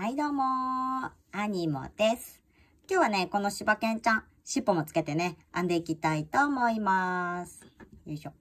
はいどうもアニモです。今日はね、この柴犬ちゃん、尻尾もつけてね、編んでいきたいと思います。よいしょ。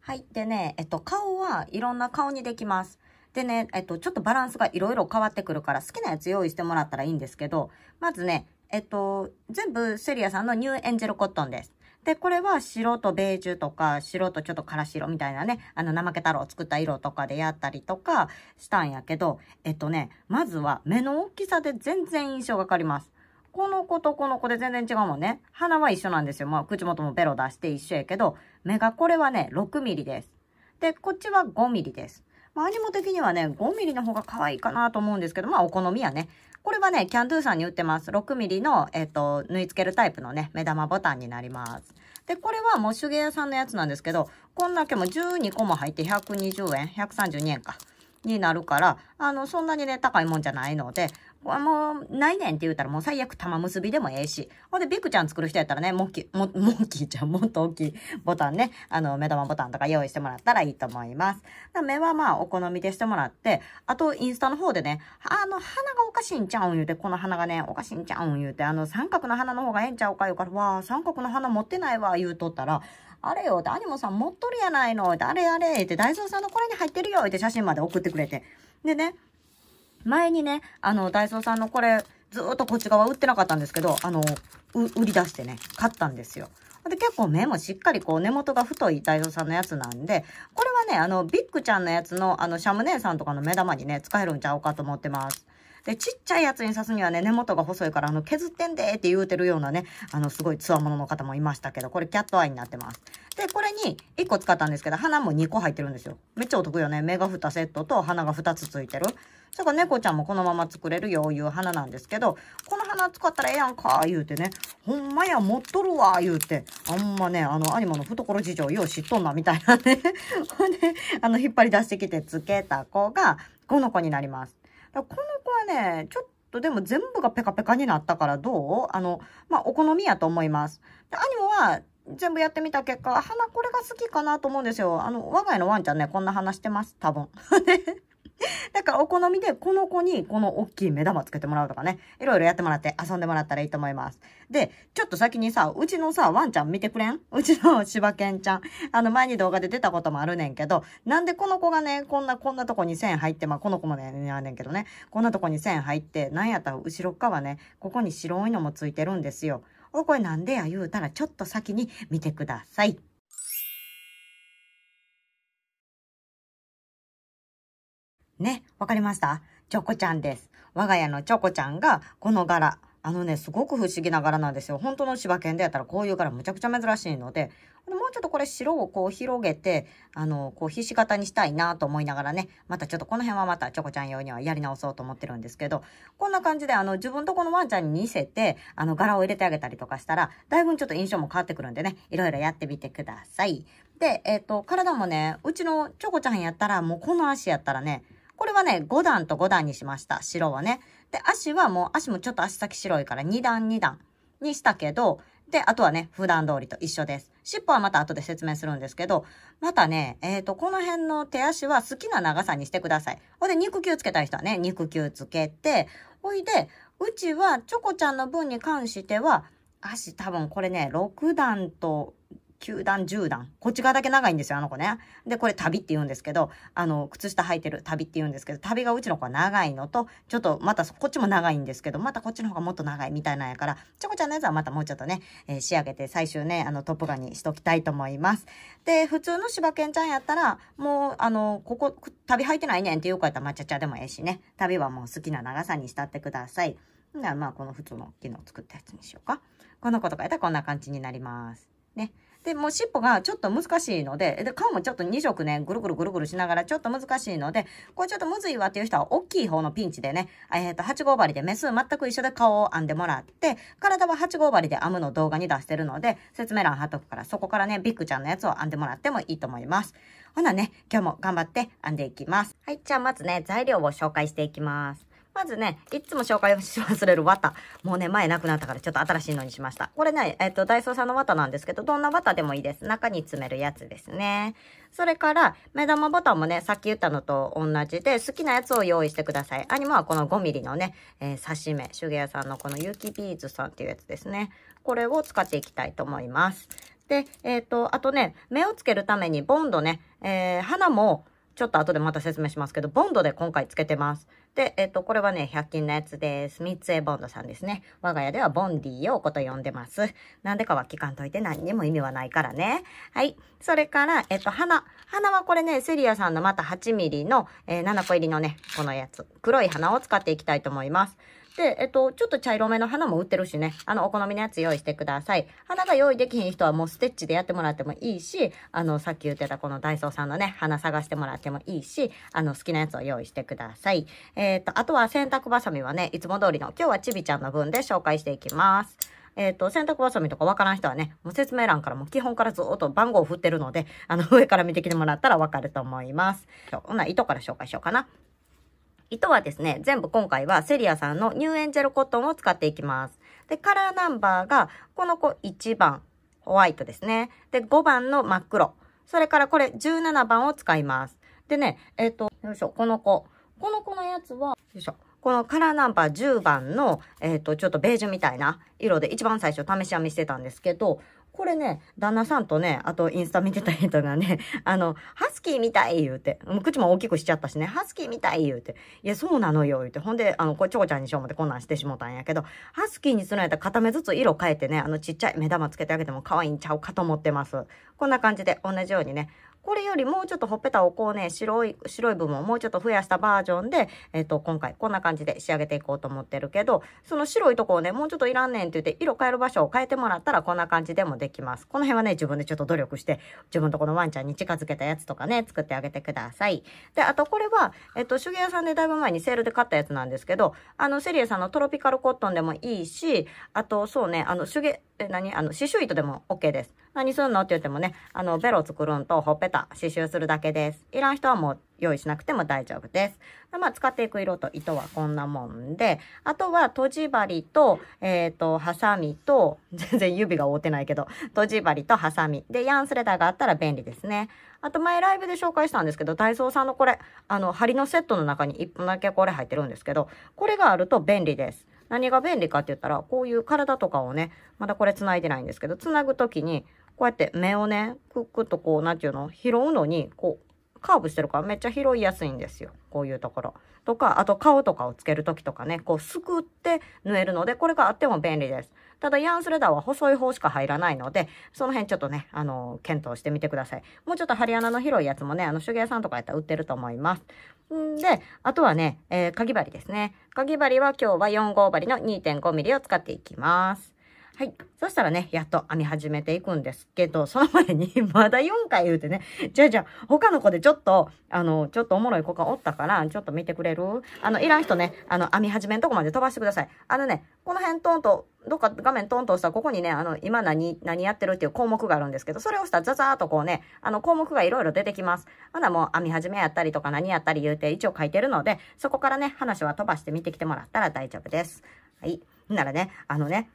はい。でね、えっと、顔はいろんな顔にできます。でね、えっと、ちょっとバランスがいろいろ変わってくるから、好きなやつ用意してもらったらいいんですけど、まずね、えっと、全部セリアさんのニューエンジェルコットンです。で、これは白とベージュとか、白とちょっとからし色みたいなね、あの、怠け太郎作った色とかでやったりとかしたんやけど、えっとね、まずは目の大きさで全然印象がかかります。この子とこの子で全然違うもんね。鼻は一緒なんですよ。まあ、口元もベロ出して一緒やけど、目がこれはね、6ミリです。で、こっちは5ミリです。まあ、アニモ的にはね、5ミリの方が可愛いかなと思うんですけど、まあ、お好みやね。これはね、キャンドゥさんに売ってます。6ミリの、えっ、と、縫い付けるタイプのね、目玉ボタンになります。で、これはもう手芸屋さんのやつなんですけど、こんだけも12個も入って120円、132円か。になるから、あの、そんなにね、高いもんじゃないので、こもう、ないねんって言うたらもう最悪玉結びでもええし。ほんで、ビクちゃん作る人やったらね、モッキー、モッキーちゃん、もっと大きい ボタンね、あの、目玉ボタンとか用意してもらったらいいと思います。目はまあ、お好みでしてもらって、あと、インスタの方でね、あの、鼻がおかしいんちゃうん言うて、この鼻がね、おかしいんちゃうん言うて、あの、三角の鼻の方がええんちゃうか言うから、わあ、三角の鼻持ってないわ、言うとったら、あれよアニモさん持っとるやないのあれあれって、ダイソーさんのこれに入ってるよって写真まで送ってくれて。でね、前にね、あの、ダイソーさんのこれ、ずっとこっち側売ってなかったんですけど、あの、売り出してね、買ったんですよ。で、結構目もしっかりこう根元が太いダイソーさんのやつなんで、これはね、あの、ビッグちゃんのやつの、あの、シャム姉さんとかの目玉にね、使えるんちゃうかと思ってます。で、ちっちゃいやつに刺すにはね、根元が細いから、あの、削ってんでって言うてるようなね、あの、すごい強者の方もいましたけど、これキャットアイになってます。で、これに1個使ったんですけど、花も2個入ってるんですよ。めっちゃお得よね。目が2セットと花が2つついてる。それから猫ちゃんもこのまま作れるよ、いう花なんですけど、この花使ったらええやんか、言うてね、ほんまや、持っとるわ、言うて、あんまね、あの、アニマの懐事情、よう知っとんな、みたいなね。ほんで、あの、引っ張り出してきてつけた子が、この子になります。この子はね、ちょっと、でも全部がペカペカになったからどうあの、まあ、お好みやと思います。で、アニモは全部やってみた結果、花これが好きかなと思うんですよ。あの、我が家のワンちゃんね、こんな話してます。多分。だからお好みでこの子にこの大きい目玉つけてもらうとかね、いろいろやってもらって遊んでもらったらいいと思います。で、ちょっと先にさ、うちのさ、ワンちゃん見てくれんうちの柴犬ちゃん。あの前に動画で出たこともあるねんけど、なんでこの子がね、こんな、こんなとこに線入って、まあこの子もね、あんねんけどね、こんなとこに線入って、なんやったら後ろ側ね、ここに白いのもついてるんですよ。おこれなんでや言うたらちょっと先に見てください。ね、わかりましたチョコちゃんです。我が家のチョコちゃんが、この柄。あのね、すごく不思議な柄なんですよ。本当の柴犬でやったらこういう柄むちゃくちゃ珍しいので、もうちょっとこれ白をこう広げて、あの、こうひし形にしたいなと思いながらね、またちょっとこの辺はまたチョコちゃん用にはやり直そうと思ってるんですけど、こんな感じであの自分とこのワンちゃんに似せて、あの柄を入れてあげたりとかしたら、だいぶちょっと印象も変わってくるんでね、いろいろやってみてください。で、えっ、ー、と、体もね、うちのチョコちゃんやったらもうこの足やったらね、これはね、5段と5段にしました。白はね。で、足はもう、足もちょっと足先白いから2段2段にしたけど、で、あとはね、普段通りと一緒です。尻尾はまた後で説明するんですけど、またね、えっ、ー、と、この辺の手足は好きな長さにしてください。ほんで、肉球つけたい人はね、肉球つけて、ほいで、うちは、チョコちゃんの分に関しては、足多分これね、6段と9段、10段。こっち側だけ長いんですよ、あの子ね。で、これ旅って言うんですけど、あの、靴下履いてる旅って言うんですけど、旅がうちの子は長いのと、ちょっとまたこっちも長いんですけど、またこっちの方がもっと長いみたいなんやから、ちょこちゃんのやつはまたもうちょっとね、えー、仕上げて最終ね、あの、トップガンにしときたいと思います。で、普通の柴犬ちゃんやったら、もう、あの、ここ、旅履いてないねんっていう子やったら抹茶茶でもええしね、旅はもう好きな長さにしたってください。なまあ、この普通の機能を作ったやつにしようか。この子とかやったらこんな感じになります。ね。で、もう尻尾がちょっと難しいので、で、顔もちょっと2色ね、ぐるぐるぐるぐるしながらちょっと難しいので、これちょっとむずいわっていう人は大きい方のピンチでね、えー、と、8号針でメス全く一緒で顔を編んでもらって、体は8号針で編むの動画に出してるので、説明欄貼っとくから、そこからね、ビッグちゃんのやつを編んでもらってもいいと思います。ほなね、今日も頑張って編んでいきます。はい、じゃあまずね、材料を紹介していきます。まずね、いつも紹介し忘れる綿。もうね、前なくなったからちょっと新しいのにしました。これね、えっ、と、ダイソーさんの綿なんですけど、どんな綿でもいいです。中に詰めるやつですね。それから、目玉ボタンもね、さっき言ったのと同じで、好きなやつを用意してください。アニマはこの5ミリのね、えー、刺し目、手芸屋さんのこの雪ビーズさんっていうやつですね。これを使っていきたいと思います。で、えっ、ー、と、あとね、目をつけるためにボンドね、えー、花も、ちょっと後でまた説明しますけど、ボンドで今回つけてます。で、えっ、と、これはね、100均のやつです。三つ絵ボンドさんですね。我が家ではボンディーをおこと呼んでます。なんでかは聞かんといて何にも意味はないからね。はい。それから、えっ、と、花。花はこれね、セリアさんのまた8ミリの、えー、7個入りのね、このやつ。黒い花を使っていきたいと思います。で、えっと、ちょっと茶色めの花も売ってるしね、あの、お好みのやつ用意してください。花が用意できひん人はもうステッチでやってもらってもいいし、あの、さっき言ってたこのダイソーさんのね、花探してもらってもいいし、あの、好きなやつを用意してください。えっと、あとは洗濯バサミはね、いつも通りの、今日はちびちゃんの分で紹介していきます。えっ、ー、と、洗濯バサミとかわからん人はね、もう説明欄からも基本からずっと番号を振ってるので、あの、上から見てきてもらったらわかると思います。今日、ほな、糸から紹介しようかな。糸はですね、全部今回はセリアさんのニューエンジェルコットンを使っていきます。で、カラーナンバーが、この子1番、ホワイトですね。で、5番の真っ黒。それからこれ17番を使います。でね、えっ、ー、と、よいしょ、この子。この子のやつは、よいしょ。このカラーナンバー10番の、えっ、ー、と、ちょっとベージュみたいな色で一番最初試し編みしてたんですけど、これね、旦那さんとね、あとインスタ見てた人がね、あの、ハスキーみたい言うて、もう口も大きくしちゃったしね、ハスキーみたい言うて、いや、そうなのよ言うて、ほんで、あの、これ、蝶ちゃんにしよう思ってこんなんしてしもたんやけど、ハスキーにするんやったら片目ずつ色変えてね、あの、ちっちゃい目玉つけてあげても可愛いんちゃうかと思ってます。こんな感じで同じようにね、これよりもうちょっとほっぺたをこうね、白い、白い部分をもうちょっと増やしたバージョンで、えっ、ー、と、今回こんな感じで仕上げていこうと思ってるけど、その白いとこをね、もうちょっといらんねんって言って、色変える場所を変えてもらったらこんな感じでもできます。この辺はね、自分でちょっと努力して、自分とこのワンちゃんに近づけたやつとかね、作ってあげてください。で、あとこれは、えっ、ー、と、手芸屋さんでだいぶ前にセールで買ったやつなんですけど、あの、セリエさんのトロピカルコットンでもいいし、あと、そうね、あの、手芸、で、何あの、刺繍糸でも OK です。何すんのって言ってもね、あの、ベロ作るんとほっぺた刺繍するだけです。いらん人はもう用意しなくても大丈夫です。でまあ、使っていく色と糸はこんなもんで、あとは、とじ針と、えっ、ー、と、ハサミと、全然指が覆ってないけど、とじ針とハサミ。で、ヤンスレターがあったら便利ですね。あと前ライブで紹介したんですけど、ダイソーさんのこれ、あの、針のセットの中に1本だけこれ入ってるんですけど、これがあると便利です。何が便利かって言ったら、こういう体とかをね、まだこれ繋いでないんですけど、繋ぐ時に、こうやって目をね、くッくっとこう、なんていうの、拾うのに、こう、カーブしてるからめっちゃ拾いやすいんですよ。こういうところ。とか、あと顔とかをつけるときとかね、こうすくって縫えるので、これがあっても便利です。ただ、ヤンスレダーは細い方しか入らないので、その辺ちょっとね、あの、検討してみてください。もうちょっと針穴の広いやつもね、あの、手芸屋さんとかやったら売ってると思います。んで、あとはね、えー、かぎ針ですね。かぎ針は今日は4号針の2.5ミリを使っていきます。はい。そしたらね、やっと編み始めていくんですけど、その前にまだ4回言うてね、じゃあじゃあ、他の子でちょっと、あの、ちょっとおもろい子がおったから、ちょっと見てくれるあの、いらん人ね、あの、編み始めんとこまで飛ばしてください。あのね、この辺トーンと、どっか画面トーンと押したら、ここにね、あの、今何、何やってるっていう項目があるんですけど、それを押したらザザーとこうね、あの、項目がいろいろ出てきます。まなもう、編み始めやったりとか何やったり言うて、一応書いてるので、そこからね、話は飛ばして見てきてもらったら大丈夫です。はい。ならね、あのね、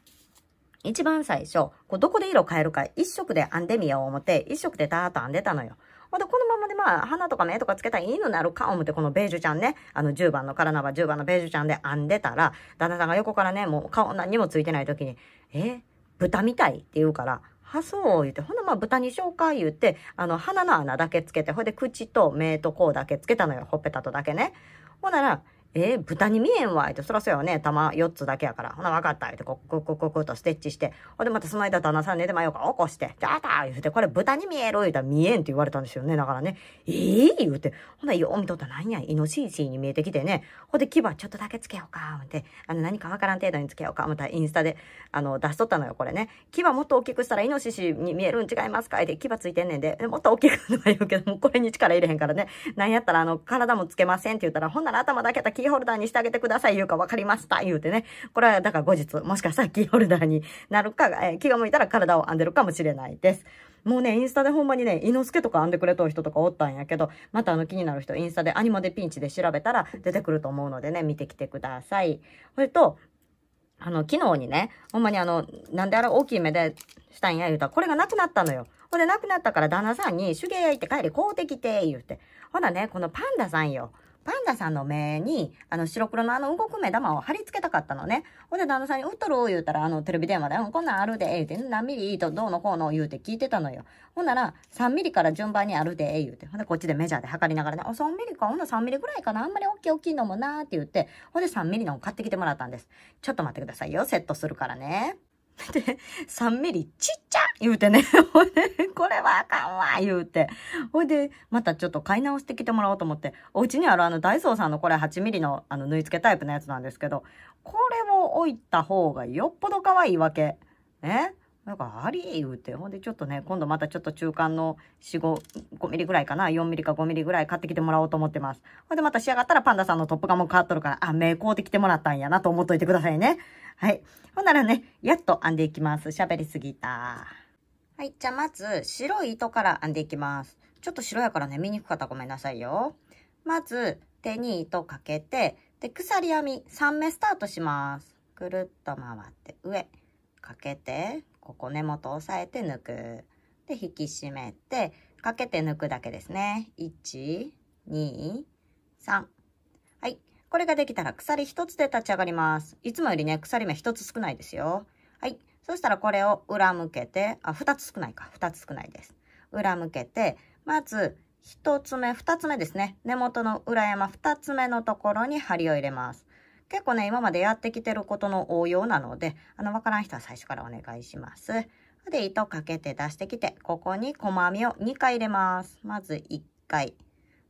一番最初、こうどこで色変えるか、一色で編んでみよう思って、一色でダーッと編んでたのよ。ほんで、このままでまあ、花とか目とかつけたらいいのなるか思って、このベージュちゃんね、あの、10番のカラナバ、10番のベージュちゃんで編んでたら、旦那さんが横からね、もう顔何にもついてない時に、え豚みたいって言うから、はそう、言って、ほんな、まあ、豚にしようか、言って、あの、鼻の穴だけつけて、ほいで、口と目とこうだけつけたのよ、ほっぺたとだけね。ほんなら、えー、豚に見えんわ、言て、そらそうよね、玉4つだけやから。ほな、分かった、言って、こここここっとステッチして、ほんで、またその間、旦那さん寝てまようか、起こして、じゃあた言うて、これ豚に見える、言うたら見えんって言われたんですよね、だからね、ええー、言うて、ほな、よう見とったらなんや、イノシシに見えてきてね、ほんで、牙ちょっとだけつけようか、って、あの、何かわからん程度につけようか、またインスタで、あの、出しとったのよ、これね。牙もっと大きくしたら、イノシシに見えるん違いますか、で、牙ついてんねんで、もっと大きくのは言うけど、もうこれに力入れへんからね、なんやったら、あの、体もつけませんって言ったら、ほんなら頭だけだけキーホルダーにしてあげてください、言うか分かりました、言うてね。これは、だから後日、もしかしたらキーホルダーになるか、えー、気が向いたら体を編んでるかもしれないです。もうね、インスタでほんまにね、猪之助とか編んでくれとる人とかおったんやけど、またあの気になる人、インスタでアニマでピンチで調べたら出てくると思うのでね、見てきてください。それと、あの、昨日にね、ほんまにあの、なんであれ大きい目でしたんや言うたら、これがなくなったのよ。ほんで、なくなったから旦那さんに手芸屋行って帰り買うてきて、言うて。ほなね、このパンダさんよ。パンダさんの目に、あの、白黒のあの動く目玉を貼り付けたかったのね。ほんで、旦那さんに、うっとる言うたら、あの、テレビ電話で、うん、こんなんあるで、言うて、何ミリと、どうのこうの言うて聞いてたのよ。ほんなら、3ミリから順番にあるで、言うて。ほんで、こっちでメジャーで測りながらね、あ、3ミリか、ほんな3ミリぐらいかな、あんまり大きい大きいのもなーって言って、ほんで3ミリのを買ってきてもらったんです。ちょっと待ってくださいよ、セットするからね。で、3ミリ、ちっちゃ言うてね。ほいで、これはあかんわ言うて。ほいで、またちょっと買い直してきてもらおうと思って、お家にあるあのダイソーさんのこれ8ミリのあの縫い付けタイプのやつなんですけど、これを置いた方がよっぽど可愛いわけ。ね。なんか、あり言うて。ほんで、ちょっとね、今度またちょっと中間の4、5、5ミリぐらいかな。4ミリか5ミリぐらい買ってきてもらおうと思ってます。ほんで、また仕上がったらパンダさんのトップガンも変わっとるから、あ、目こうてきてもらったんやなと思っといてくださいね。はい。ほんならね、やっと編んでいきます。喋りすぎた。はい。じゃあ、まず、白い糸から編んでいきます。ちょっと白やからね、見にくかったらごめんなさいよ。まず、手に糸かけて、で、鎖編み3目スタートします。ぐるっと回って、上、かけて、ここ根元押さえて抜く。で、引き締めて、かけて抜くだけですね。1、2、3。はい。これができたら鎖1つで立ち上がります。いつもよりね、鎖目1つ少ないですよ。はい。そしたらこれを裏向けて、あ、2つ少ないか。2つ少ないです。裏向けて、まず、1つ目、2つ目ですね。根元の裏山2つ目のところに針を入れます。結構ね、今までやってきてることの応用なので、あの、わからん人は最初からお願いします。で、糸かけて出してきて、ここに細編みを2回入れます。まず1回。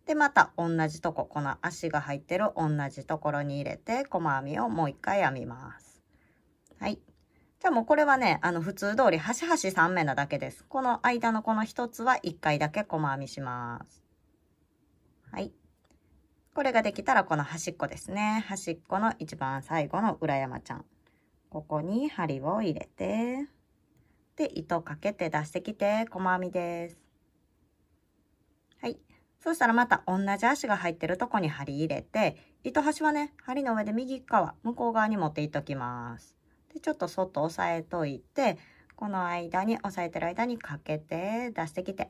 で、また同じとこ、この足が入ってる同じところに入れて、細編みをもう1回編みます。はい。じゃあもうこれはね、あの普通通り端々3目なだけです。この間のこの1つは1回だけ細編みします。これができたらこの端っこですね。端っこの一番最後の裏山ちゃん。ここに針を入れて、で、糸かけて出してきて、細編みです。はい。そうしたらまた同じ足が入ってるとこに針入れて、糸端はね、針の上で右側、向こう側に持っていっときます。で、ちょっと外押さえといて、この間に、押さえてる間にかけて、出してきて。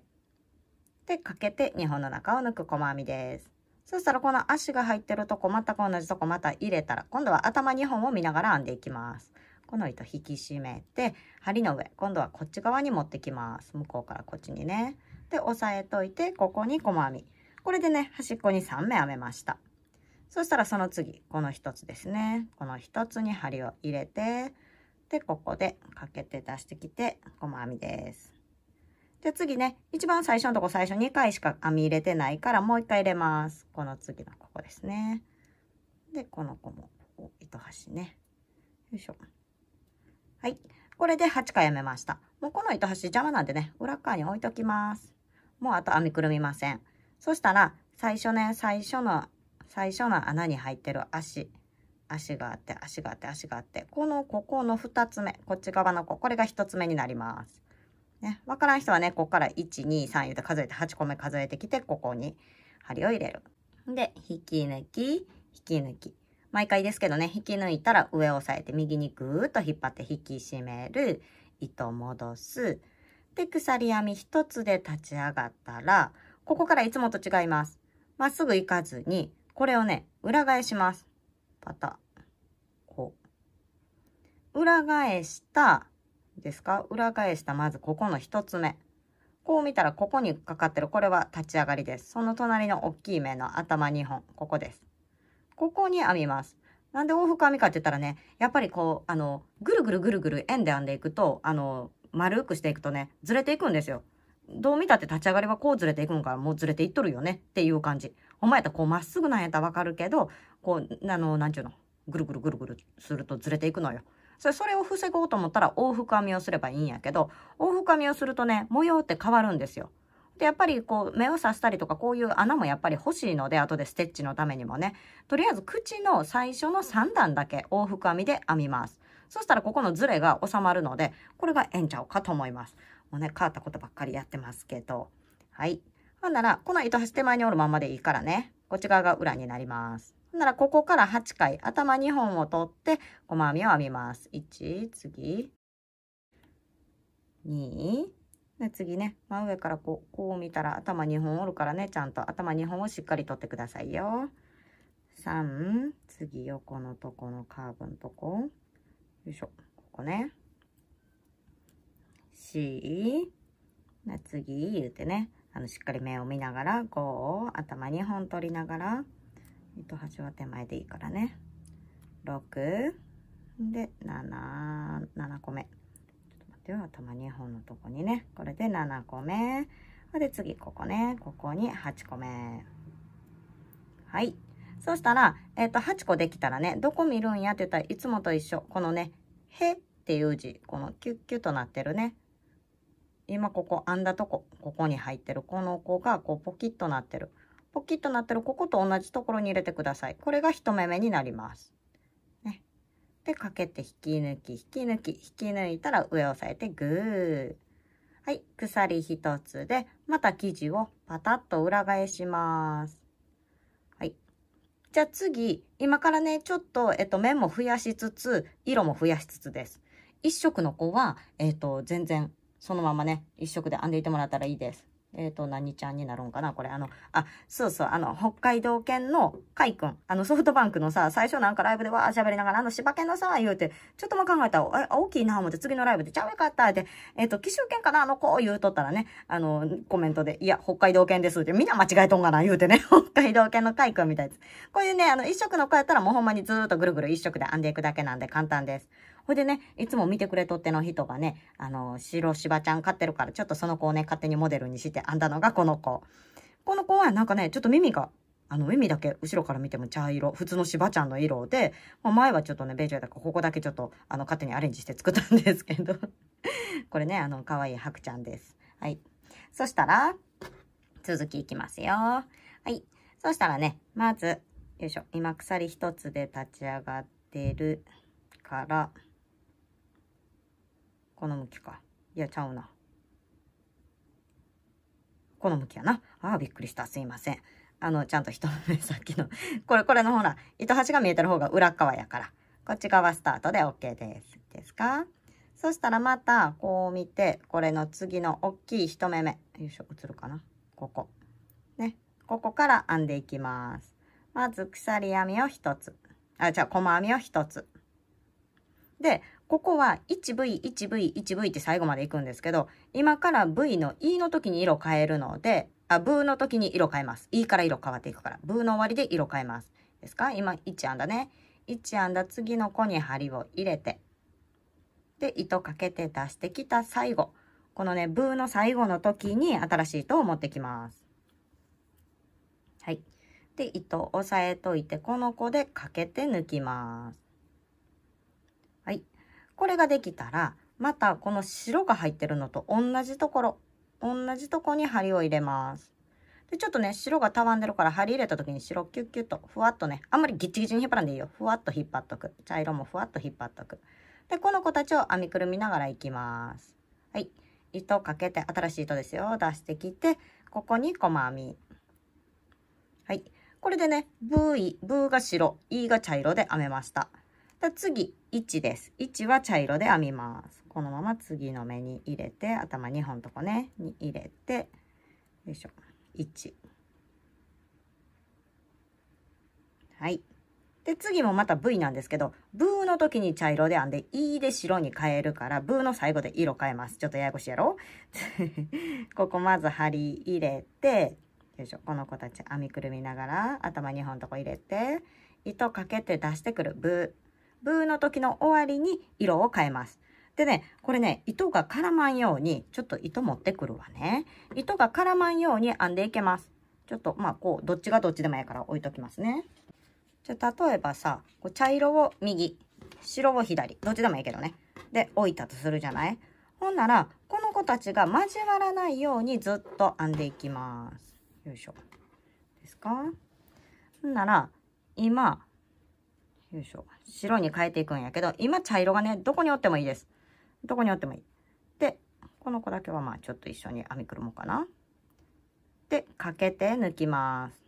で、かけて2本の中を抜く細編みです。そしたらこの足が入ってるとこ、全く同じとこまた入れたら、今度は頭2本を見ながら編んでいきます。この糸引き締めて、針の上、今度はこっち側に持ってきます。向こうからこっちにね。で、押さえといて、ここに細編み。これでね、端っこに3目編めました。そしたらその次、この1つですね。この1つに針を入れて、で、ここでかけて出してきて、細編みです。で、次ね、一番最初のとこ最初2回しか編み入れてないから、もう1回入れます。この次のここですね。で、この子も、こ糸端ね。よいしょ。はい。これで8回編めました。もうこの糸端邪魔なんでね、裏側に置いときます。もうあと編みくるみません。そしたら、最初ね、最初の、最初の穴に入ってる足。足があって、足があって、足があって、この、ここの2つ目、こっち側の子、これが1つ目になります。ね、わからん人はね、ここから1、2、3 4で数えて8個目数えてきて、ここに針を入れる。で、引き抜き、引き抜き。毎回ですけどね、引き抜いたら上を押さえて右にぐーっと引っ張って引き締める。糸戻す。で、鎖編み1つで立ち上がったら、ここからいつもと違います。まっすぐ行かずに、これをね、裏返します。パタ、こう。裏返したですか裏返したまずここの1つ目。こう見たらここにかかってるこれは立ち上がりです。その隣の大きい目の頭2本、ここです。ここに編みます。なんで往復編みかって言ったらね、やっぱりこう、あの、ぐるぐるぐるぐる円で編んでいくと、あの、丸くしていくとね、ずれていくんですよ。どう見たって立ち上がりはこうずれていくんからもうずれていっとるよねっていう感じ。ほんまやったらこうまっすぐなんやったらわかるけど、こう、あの、何ちゅうの、ぐるぐるぐるぐるするとずれていくのよ。それそれを防ごうと思ったら往復編みをすればいいんやけど、往復編みをするとね、模様って変わるんですよ。で、やっぱりこう、目を刺したりとか、こういう穴もやっぱり欲しいので、後でステッチのためにもね。とりあえず、口の最初の3段だけ往復編みで編みます。そしたら、ここのズレが収まるので、これがええんちゃうかと思います。もうね、変わったことばっかりやってますけど。はい。ほんなら、この糸端手前に折るままでいいからね、こっち側が裏になります。ならここから8回頭2本を取って細編みを編みます。1次2で次ね真上からこうこう見たら頭2本おるからねちゃんと頭2本をしっかり取ってくださいよ。3次横のとこのカーブのとこよいしょここね。4次言うてねあのしっかり目を見ながら5頭2本取りながら。糸端は手前でいいからね6で77個目ちょっと待ってよ頭2本のとこにねこれで7個目で次ここねここに8個目はいそしたら、えっ、ー、と8個できたらねどこ見るんやって言ったらいつもと一緒このね「へ」っていう字このキュッキュッとなってるね今ここ編んだとこここに入ってるこの子がこうポキッとなってるポキッとなってるここと同じところに入れてください。これが1目目になります。ね。で、かけて引き抜き、引き抜き、引き抜いたら上を押さえてグー。はい、鎖1つで、また生地をパタッと裏返します。はい。じゃあ次、今からね、ちょっと、えっと、面も増やしつつ、色も増やしつつです。1色の子は、えっと、全然、そのままね、1色で編んでいてもらったらいいです。えっ、ー、と、何ちゃんになるんかなこれ、あの、あ、そうそう、あの、北海道犬のカイ君、あの、ソフトバンクのさ、最初なんかライブでわー喋りながら、あの、柴犬のさ、言うて、ちょっとも考えたら、大きいな思って、次のライブで、ちゃうよかったって、えっ、ー、と、奇襲犬かなあの子、言うとったらね、あの、コメントで、いや、北海道犬ですって、みんな間違えとんかな言うてね、北海道犬のカイ君みたいです。こういうね、あの、一色の子やったらもうほんまにずーっとぐるぐる一色で編んでいくだけなんで簡単です。ほいでね、いつも見てくれとっての人がね、あの、白芝ちゃん飼ってるから、ちょっとその子をね、勝手にモデルにして編んだのがこの子。この子はなんかね、ちょっと耳が、あの、耳だけ後ろから見ても茶色、普通の芝ちゃんの色で、まあ、前はちょっとね、ベージュだからここだけちょっと、あの、勝手にアレンジして作ったんですけど これね、あの、可愛い白ちゃんです。はい。そしたら、続きいきますよ。はい。そしたらね、まず、よいしょ。今、鎖一つで立ち上がってるから、この向きか。いや、ちゃうな。この向きやな。ああ、びっくりした。すいません。あの、ちゃんと一目さっきの これ、これのほら、糸端が見えてる方が裏側やから。こっち側スタートで OK です。ですかそしたらまた、こう見て、これの次の大きい一目目。よいしょ、映るかな。ここ。ね。ここから編んでいきます。まず、鎖編みを一つ。あ、じゃあ、細編みを一つ。で、ここは 1V1V1V って最後まで行くんですけど、今から V の E の時に色変えるので、あ、ブーの時に色変えます。E から色変わっていくから。ブーの終わりで色変えます。ですか今1編だね。1編だ次の子に針を入れて、で、糸かけて出してきた最後。このね、ブーの最後の時に新しい糸を持ってきます。はい。で、糸を押さえといて、この子でかけて抜きます。これができたら、またこの白が入ってるのと同じところ、同じとこに針を入れます。で、ちょっとね、白がたわんでるから針入れた時に白キュッキュッと、ふわっとね、あんまりギッチギチに引っ張らんでいいよ。ふわっと引っ張っとく。茶色もふわっと引っ張っとく。で、この子たちを編みくるみながらいきます。はい。糸かけて、新しい糸ですよ。出してきて、ここに細編み。はい。これでね、ブ V が白、E が茶色で編めました。次、1です。1は茶色で編みます。このまま次の目に入れて、頭2本とこね、に入れて、よいしょ、1。はい。で、次もまた V なんですけど、ブーの時に茶色で編んで、E で白に変えるから、ブーの最後で色変えます。ちょっとややこしいやろ ここまず針入れて、よいしょ、この子たち編みくるみながら、頭2本とこ入れて、糸かけて出してくる、ブー。ブーの時の終わりに色を変えます。でね、これね、糸が絡まんように、ちょっと糸持ってくるわね。糸が絡まんように編んでいけます。ちょっと、まあ、こう、どっちがどっちでもいいから置いときますね。じゃ、例えばさ、こう茶色を右、白を左、どっちでもいいけどね。で、置いたとするじゃないほんなら、この子たちが交わらないようにずっと編んでいきます。よいしょ。ですかほんなら、今、よいしょ。白に変えていくんやけど、今茶色がね、どこにおってもいいです。どこにおってもいい。で、この子だけはまあちょっと一緒に編みくるもかな。で、かけて抜きます。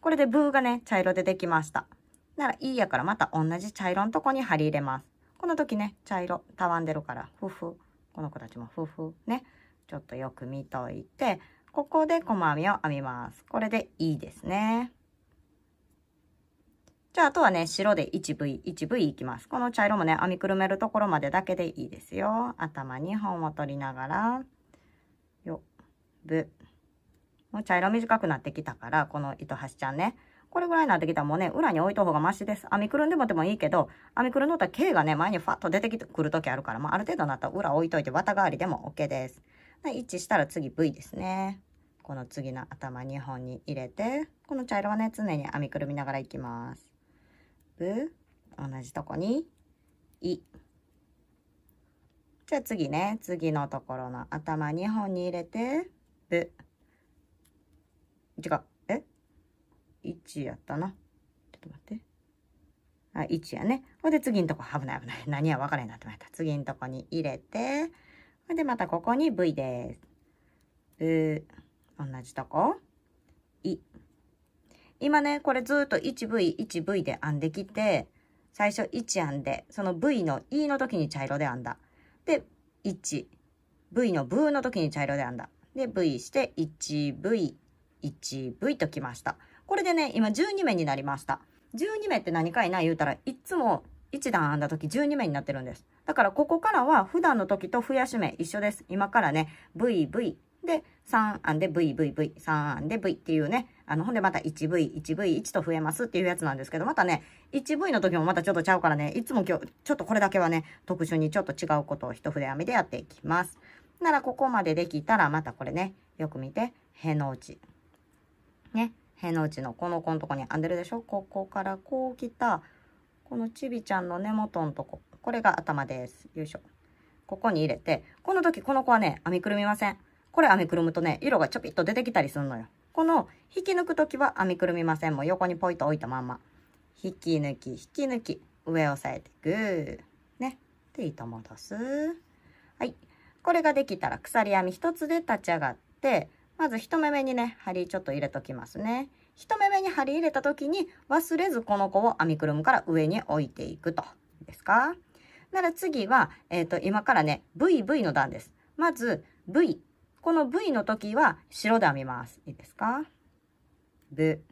これでブーがね、茶色でできました。ならいいやからまた同じ茶色のとこに貼り入れます。この時ね、茶色たわんでるから、ふふ。この子たちもふふ。ね。ちょっとよく見といて、ここで細編みを編みます。これでいいですね。じゃあ、あとはね、白で 1V、1V いきます。この茶色もね、編みくるめるところまでだけでいいですよ。頭2本を取りながら、よ、ぶ。もう茶色短くなってきたから、この糸端ちゃんね。これぐらいになってきたらもうね、裏に置いた方がマシです。編みくるんでもでもいいけど、編みくるんのったら毛がね、前にファッと出てくる時あるから、まあ、ある程度になったら裏置いといて、綿代わりでも OK です。で、一致したら次 V ですね。この次の頭2本に入れて、この茶色はね、常に編みくるみながらいきます。ぶ同じとこに、い。じゃあ次ね、次のところの頭2本に入れて、ぶ。違う。え ?1 やったな。ちょっと待って。あ、1やね。ほんで次のとこ、危ない危ない。何や分からへんなってまいった。次のとこに入れて、ほんでまたここに V です。ぶ、同じとこ。今ね、これずっと 1V、1V で編んできて、最初1編んで、その V の E の時に茶色で編んだ。で、1。V のブーの時に茶色で編んだ。で、V して 1V、1V ときました。これでね、今12目になりました。12目って何かいない言うたらいつも1段編んだ時12目になってるんです。だからここからは普段の時と増やし目一緒です。今からね、VV で3編んで VVV、3編んで V っていうね、あの、ほんでまた 1V、1V1 と増えますっていうやつなんですけど、またね、1V の時もまたちょっとちゃうからね、いつも今日、ちょっとこれだけはね、特殊にちょっと違うことを一筆編みでやっていきます。なら、ここまでできたら、またこれね、よく見て、へのうち。ね、へのうちのこの子のとこに編んでるでしょここからこう来た、このちびちゃんの根元のとこ。これが頭です。よいしょ。ここに入れて、この時この子はね、編みくるみません。これ編みくるむとね、色がちょびっと出てきたりするのよ。この引き抜く時は編みくるみませんも横にポイと置いたまんま引き抜き引き抜き上押さえてグーねで糸戻すはいこれができたら鎖編み1つで立ち上がってまず1目目にね針ちょっと入れときますね1目目に針入れた時に忘れずこの子を編みくるむから上に置いていくとですかなら次は、えーと今からね VV の段ですまず V この V の時は白で編みます。いいですかブ。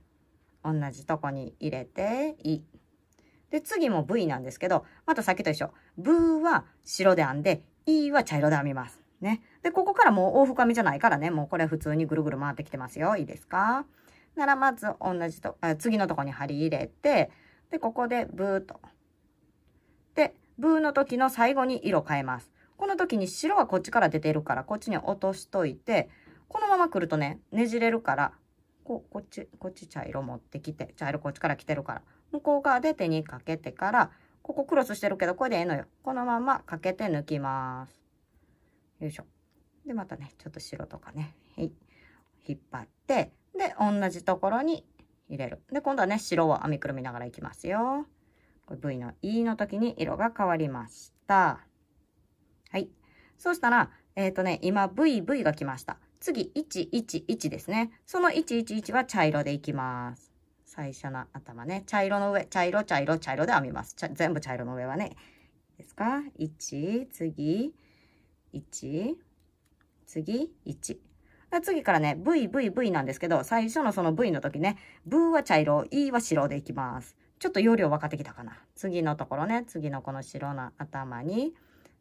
同じとこに入れて、い。いで、次も V なんですけど、またさっきと一緒。ブーは白で編んで、E は茶色で編みます。ね。で、ここからもう大深みじゃないからね、もうこれ普通にぐるぐる回ってきてますよ。いいですかならまず同じと、あ次のとこに針入れて、で、ここでブーと。で、ブーの時の最後に色変えます。この時に白はこっちから出てるから、こっちに落としといて、このまま来るとね、ねじれるから、ここっち、こっち茶色持ってきて、茶色こっちから来てるから、向こう側で手にかけてから、ここクロスしてるけど、これでええのよ。このままかけて抜きます。よいしょ。で、またね、ちょっと白とかね、い。引っ張って、で、同じところに入れる。で、今度はね、白を編みくるみながらいきますよ。これ V の E の時に色が変わりました。はい。そうしたら、えっ、ー、とね、今 VV が来ました。次、111ですね。その111は茶色でいきます。最初の頭ね。茶色の上、茶色、茶色、茶色で編みます。全部茶色の上はね。ですか ?1、次、1、次、1。次からね、VVV なんですけど、最初のその V の時ね、ブーは茶色、E は白でいきます。ちょっと容量分かってきたかな。次のところね、次のこの白の頭に、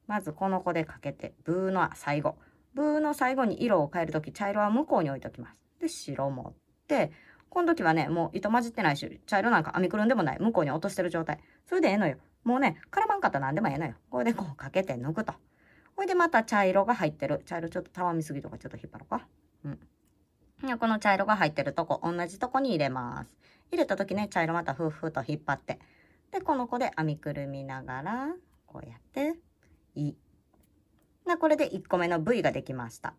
まずこの子でかけて、ブーの最後。ブーの最後に色を変えるとき、茶色は向こうに置いときます。で、白持って、この時はね、もう糸混じってないし、茶色なんか編みくるんでもない、向こうに落としてる状態。それでええのよ。もうね、絡まんかったら何でもええのよ。これでこうかけて抜くと。ほいでまた茶色が入ってる。茶色ちょっとたわみすぎとかちょっと引っ張ろうか。うん。この茶色が入ってるとこ、同じとこに入れます。入れた時ね、茶色またふうふうと引っ張って。で、この子で編みくるみながら、こうやって。い。な、これで1個目の V ができました。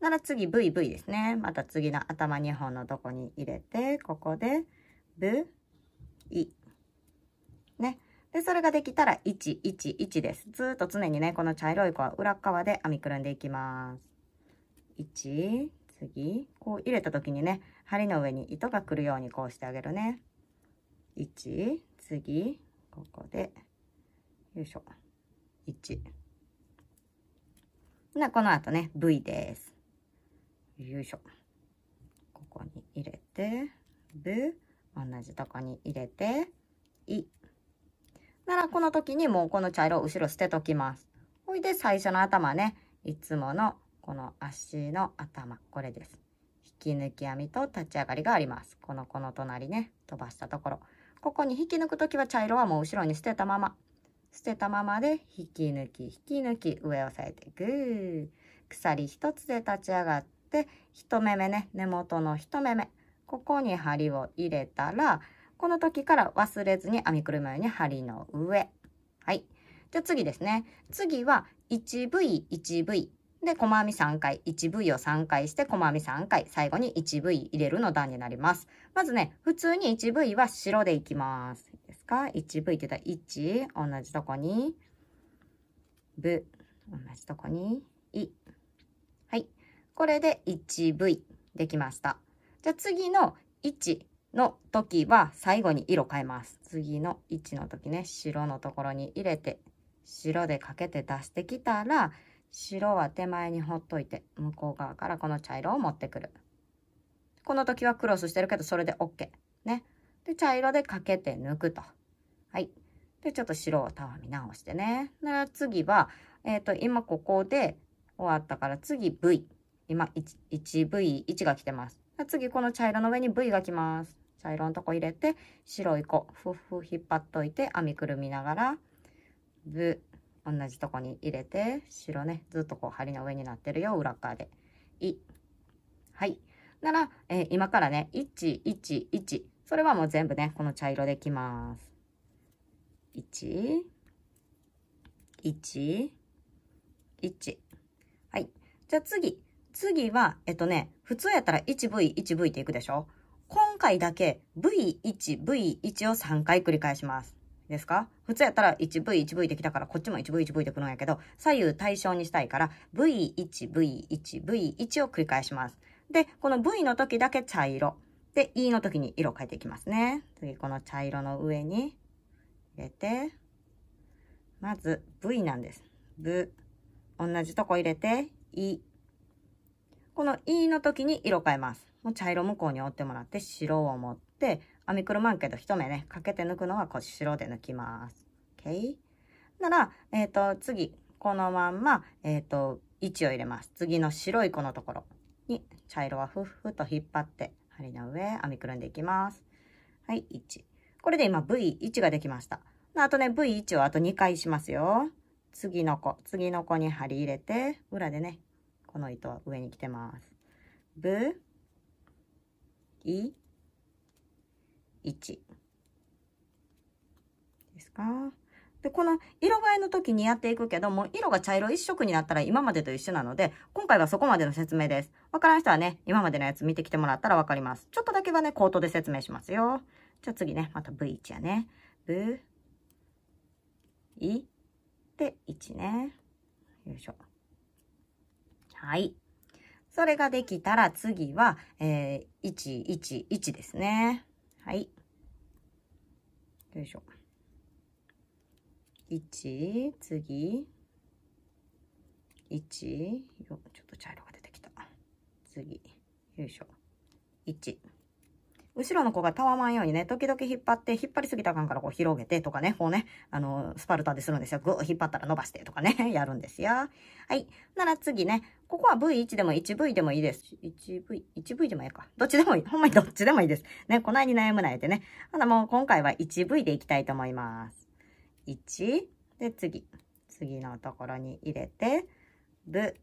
なら次 VV ですね。また次の頭2本のとこに入れて、ここで、ブ、い。ね。で、それができたら111です。ずっと常にね、この茶色い子は裏側で編みくるんでいきます。1、次、こう入れた時にね、針の上に糸が来るようにこうしてあげるね。1、次、ここで、よいしょ。1。な、この後ね、V です。よいしょ。ここに入れて、ブ、同じとこに入れて、い。なら、この時にもうこの茶色を後ろ捨てときます。ほいで、最初の頭ね、いつものこの足の頭、これです。引き抜き編みと立ち上がりがあります。このこの隣ね、飛ばしたところ。ここに引き抜く時は茶色はもう後ろに捨てたまま。捨てたままで引き抜き引き抜き上を押さえてグー鎖1つで立ち上がって1目目ね根元の1目目ここに針を入れたらこの時から忘れずに編みくるむように針の上はいじゃ次ですね次は 1V1V で細編み3回 1V を3回して細編み3回最後に 1V 入れるの段になりますまずね普通に 1V は白でいきますですか ?1V って言ったら1、同じとこに、ぶ、同じとこに、い。はい。これで 1V できました。じゃあ次の1の時は最後に色変えます。次の1の時ね、白のところに入れて、白でかけて出してきたら、白は手前にほっといて、向こう側からこの茶色を持ってくる。この時はクロスしてるけど、それで OK。ね。で、茶色でかけて抜くと。はい。で、ちょっと白をたわみ直してね。なら次は、えっ、ー、と、今ここで終わったから次 V。今 1, v 1が来てます。次この茶色の上に V が来ます。茶色のとこ入れて、白い子、ふっふ引っ張っといて、編みくるみながら、ブ、同じとこに入れて、白ね、ずっとこう針の上になってるよ、裏側で。い。はい。なら、えー、今からね、1、1、1。それはもう全部ね、この茶色できます。1、1、1。はい。じゃあ次。次は、えっとね、普通やったら 1V、1V っていくでしょ今回だけ V1、V1 を3回繰り返します。ですか普通やったら 1V、1V できたから、こっちも 1V、1V でくるんやけど、左右対称にしたいから、V1、V1、V1 を繰り返します。で、この V の時だけ茶色。で、E の時に色を変えていきますね。次、この茶色の上に入れて、まず V なんです。V。同じとこ入れて、E。この E の時に色変えます。もう茶色向こうに折ってもらって、白を持って、編みくるまんけど一目ね、かけて抜くのはこう白で抜きます。OK? なら、えっ、ー、と、次、このまんま、えっ、ー、と、位置を入れます。次の白いこのところに、茶色はふっふと引っ張って、針の上、編みくるんでいきます。はい、1。これで今 V1 ができました。あとね、V1 をあと2回しますよ。次の子、次の子に針入れて、裏でね、この糸は上に来てます。ぶ、い、1。ですかで、この色替えの時にやっていくけども、色が茶色一色になったら今までと一緒なので、今回はそこまでの説明です。わからん人はね、今までのやつ見てきてもらったらわかります。ちょっとだけはね、口頭で説明しますよ。じゃあ次ね、また V1 やね。V、I、で、1ね。よいしょ。はい。それができたら次は、えー、1、1、1ですね。はい。よいしょ。1次1ちょっと茶色が出てきた次よいしょ1後ろの子がたわまんようにね、時々引っ張って、引っ張りすぎた感からこう広げてとかね、こうね、あの、スパルタでするんですよ。ぐー引っ張ったら伸ばしてとかね、やるんですよ。はい。なら次ね、ここは V1 でも 1V でもいいです。1V、1V でもいいか。どっちでもいい。ほんまにどっちでもいいです。ね、こないに悩むないでね。ただもう今回は 1V でいきたいと思います。1で次次のところに入れてぶ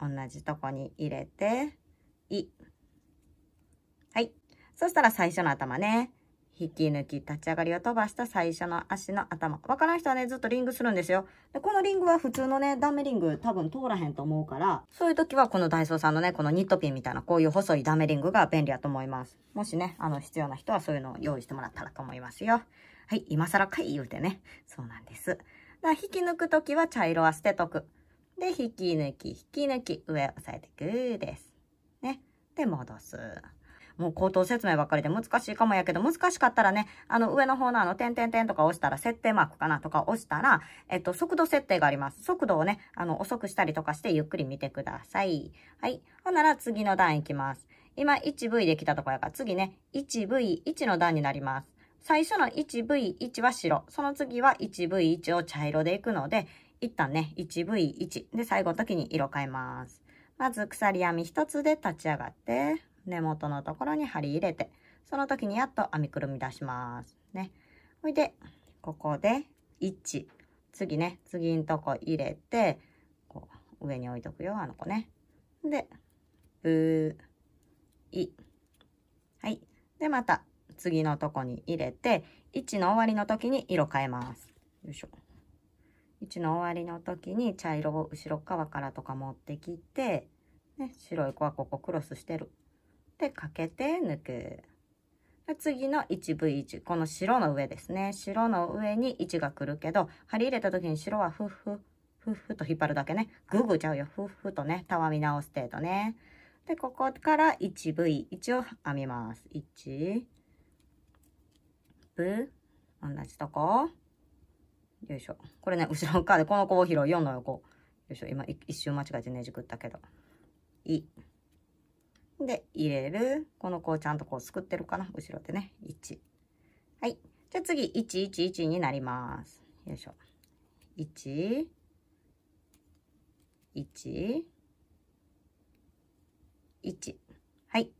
同じとこに入れていはいそしたら最初の頭ね引き抜き立ち上がりを飛ばした最初の足の頭わからん人はねずっとリングするんですよでこのリングは普通のねダメリング多分通らへんと思うからそういう時はこのダイソーさんのねこのニットピンみたいなこういう細いダメリングが便利やと思いますもしねあの必要な人はそういうのを用意してもらったらと思いますよはい、今更かい言うてね。そうなんです。だ引き抜くときは茶色は捨てとく。で、引き抜き、引き抜き、上押さえてグーです。ね。で、戻す。もう口頭説明ばっかりで難しいかもやけど、難しかったらね、あの上の方のあの点点点とか押したら、設定マークかなとか押したら、えっと、速度設定があります。速度をね、あの、遅くしたりとかしてゆっくり見てください。はい。ほんなら次の段いきます。今 1V できたとこやから、次ね、1V1 の段になります。最初の 1V1 は白、その次は 1V1 を茶色でいくので、一旦ね、1V1 で最後の時に色変えます。まず鎖編み1つで立ち上がって、根元のところに針入れて、その時にやっと編みくるみ出します。ね。ほいで、ここで1。次ね、次んとこ入れて、こう、上に置いとくよ、あの子ね。で、う、い。はい。で、また、次のとこに入れて、1の終わりの時に色変えます。よいしょ。1の終わりの時に茶色を後ろ側からとか持ってきて、ね、白い子はここクロスしてる。で、かけて抜く。次の 1V1。この白の上ですね。白の上に1が来るけど、針入れた時に白はふっふっ、ふっふっと引っ張るだけね。グぐちゃうよ。ふっふとね。たわみ直す程度ね。で、ここから 1V1 を編みます。1、プ、同じとこ。よいしょ。これね、後ろからこの子を拾う。4の横。よいしょ。今、一瞬間違えてねじくったけど。い。で、入れる。この子をちゃんとこうすくってるかな。後ろでね。1。はい。じゃあ次、111になります。よいしょ。1、1、1。はい。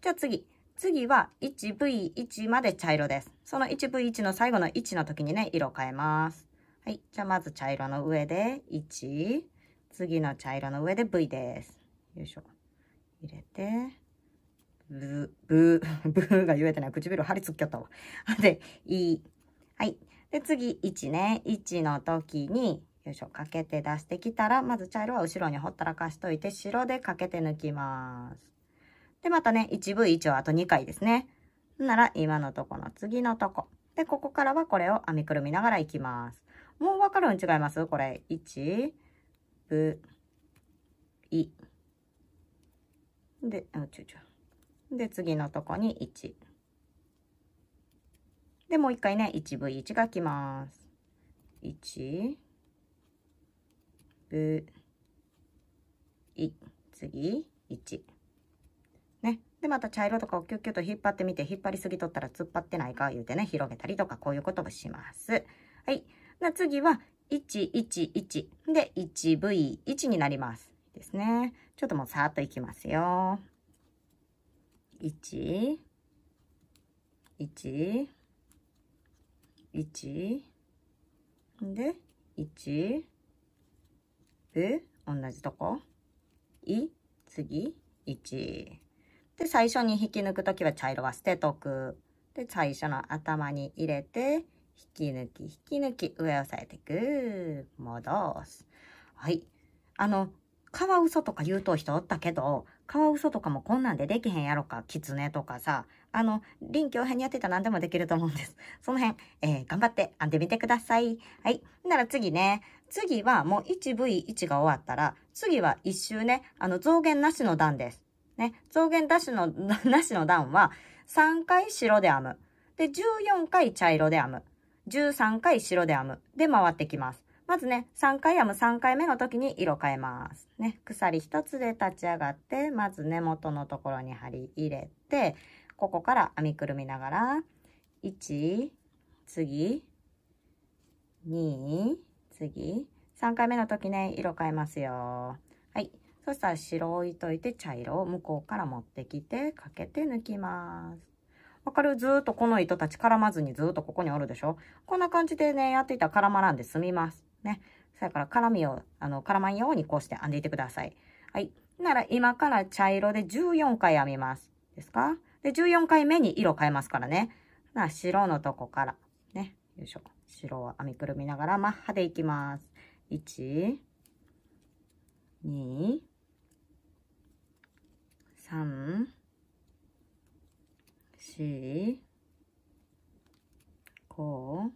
じゃあ次、次は 1V1 まで茶色です。その 1V1 の最後の1の時にね、色変えます。はい。じゃあまず茶色の上で1、次の茶色の上で V です。よいしょ。入れて、ブー、ブー、ブ ーが言えてない。唇張り付っきゃったわ。で、い、はい。で、次、1ね。1の時に、よいしょ、かけて出してきたら、まず茶色は後ろにほったらかしといて、白でかけて抜きます。で、またね、1 v 1をあと2回ですね。なら、今のとこの次のとこ。で、ここからはこれを編みくるみながらいきます。もうわかるん違いますこれ、1、V、い。で、あ、ちょちょ。で、次のとこに1。で、もう一回ね、1分1がきます。1、ぶ、い。次、1。で、また茶色とかをキュッキュッと引っ張ってみて、引っ張りすぎとったら突っ張ってないか言うてね、広げたりとか、こういうことをします。はい。な次は、111で 1V1 になります。ですね。ちょっともうさーっといきますよ。1、1、1で、1、ぶ、同じとこ、い、次、1。で、最初に引き抜く時は茶色は捨てとく。で、最初の頭に入れて、引き抜き、引き抜き、上を押さえていく。戻す。はい。あの、カワウソとか言うと人おったけど、カワウソとかもこんなんでできへんやろか、キツネとかさ、あの、臨機応変にやってたら何でもできると思うんです。その辺、えー、頑張って編んでみてください。はい。なら次ね、次はもう 1V1 が終わったら、次は1周ね、あの、増減なしの段です。ね、増減ダッシュの、なしの段は、3回白で編む。で、14回茶色で編む。13回白で編む。で、回ってきます。まずね、3回編む3回目の時に色変えます。ね、鎖1つで立ち上がって、まず根元のところに針入れて、ここから編みくるみながら、1、次、2、次、3回目の時ね、色変えますよ。そしたら白置いといて茶色を向こうから持ってきてかけて抜きます。わかるずーっとこの糸たち絡まずにずーっとここにおるでしょこんな感じでね、やっていたら絡まらんで済みます。ね。そやから絡みを、あの、絡まんようにこうして編んでいてください。はい。なら今から茶色で14回編みます。ですかで、14回目に色変えますからね。な白のとこから、ね。よいしょ。白を編みくるみながらマッハでいきます。1、2、こ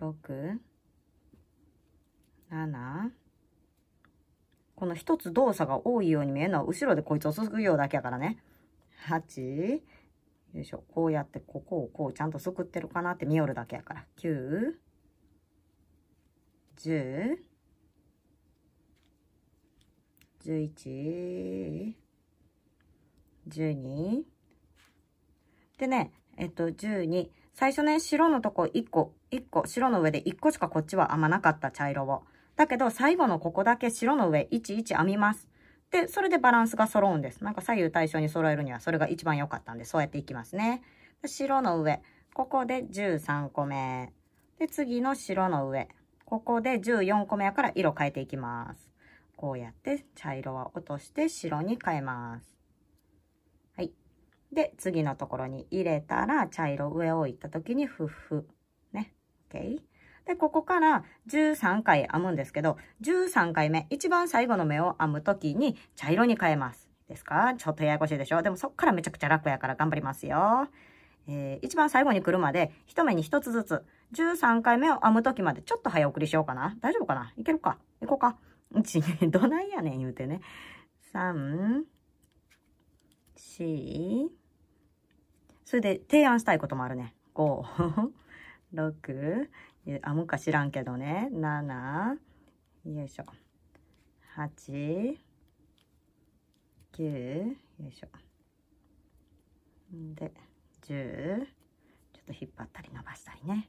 う6、7、この一つ動作が多いように見えるのは後ろでこいつをすくようだけやからね。8、よいしょ。こうやってここをこうちゃんとすくってるかなって見よるだけやから。9、10、11、12、でね、えっと、12。最初ね、白のとこ1個、1個、白の上で1個しかこっちは編まなかった茶色を。だけど、最後のここだけ白の上1、1編みます。で、それでバランスが揃うんです。なんか左右対称に揃えるにはそれが一番良かったんで、そうやっていきますね。白の上、ここで13個目。で、次の白の上、ここで14個目やから色変えていきます。こうやって茶色は落として白に変えます。で、次のところに入れたら、茶色上を行った時に、ふふ。ね。OK? で、ここから13回編むんですけど、13回目、一番最後の目を編む時に、茶色に変えます。ですかちょっとややこしいでしょでもそっからめちゃくちゃ楽やから頑張りますよ。えー、一番最後に来るまで、一目に一つずつ、13回目を編む時までちょっと早送りしようかな。大丈夫かないけるかいこうか。うち、どないやねん言うてね。3、4、それで提案したいこともあるね。5、6、あ、もうか知らんけどね。7、よいしょ。8、9、よいしょ。で、10、ちょっと引っ張ったり伸ばしたりね。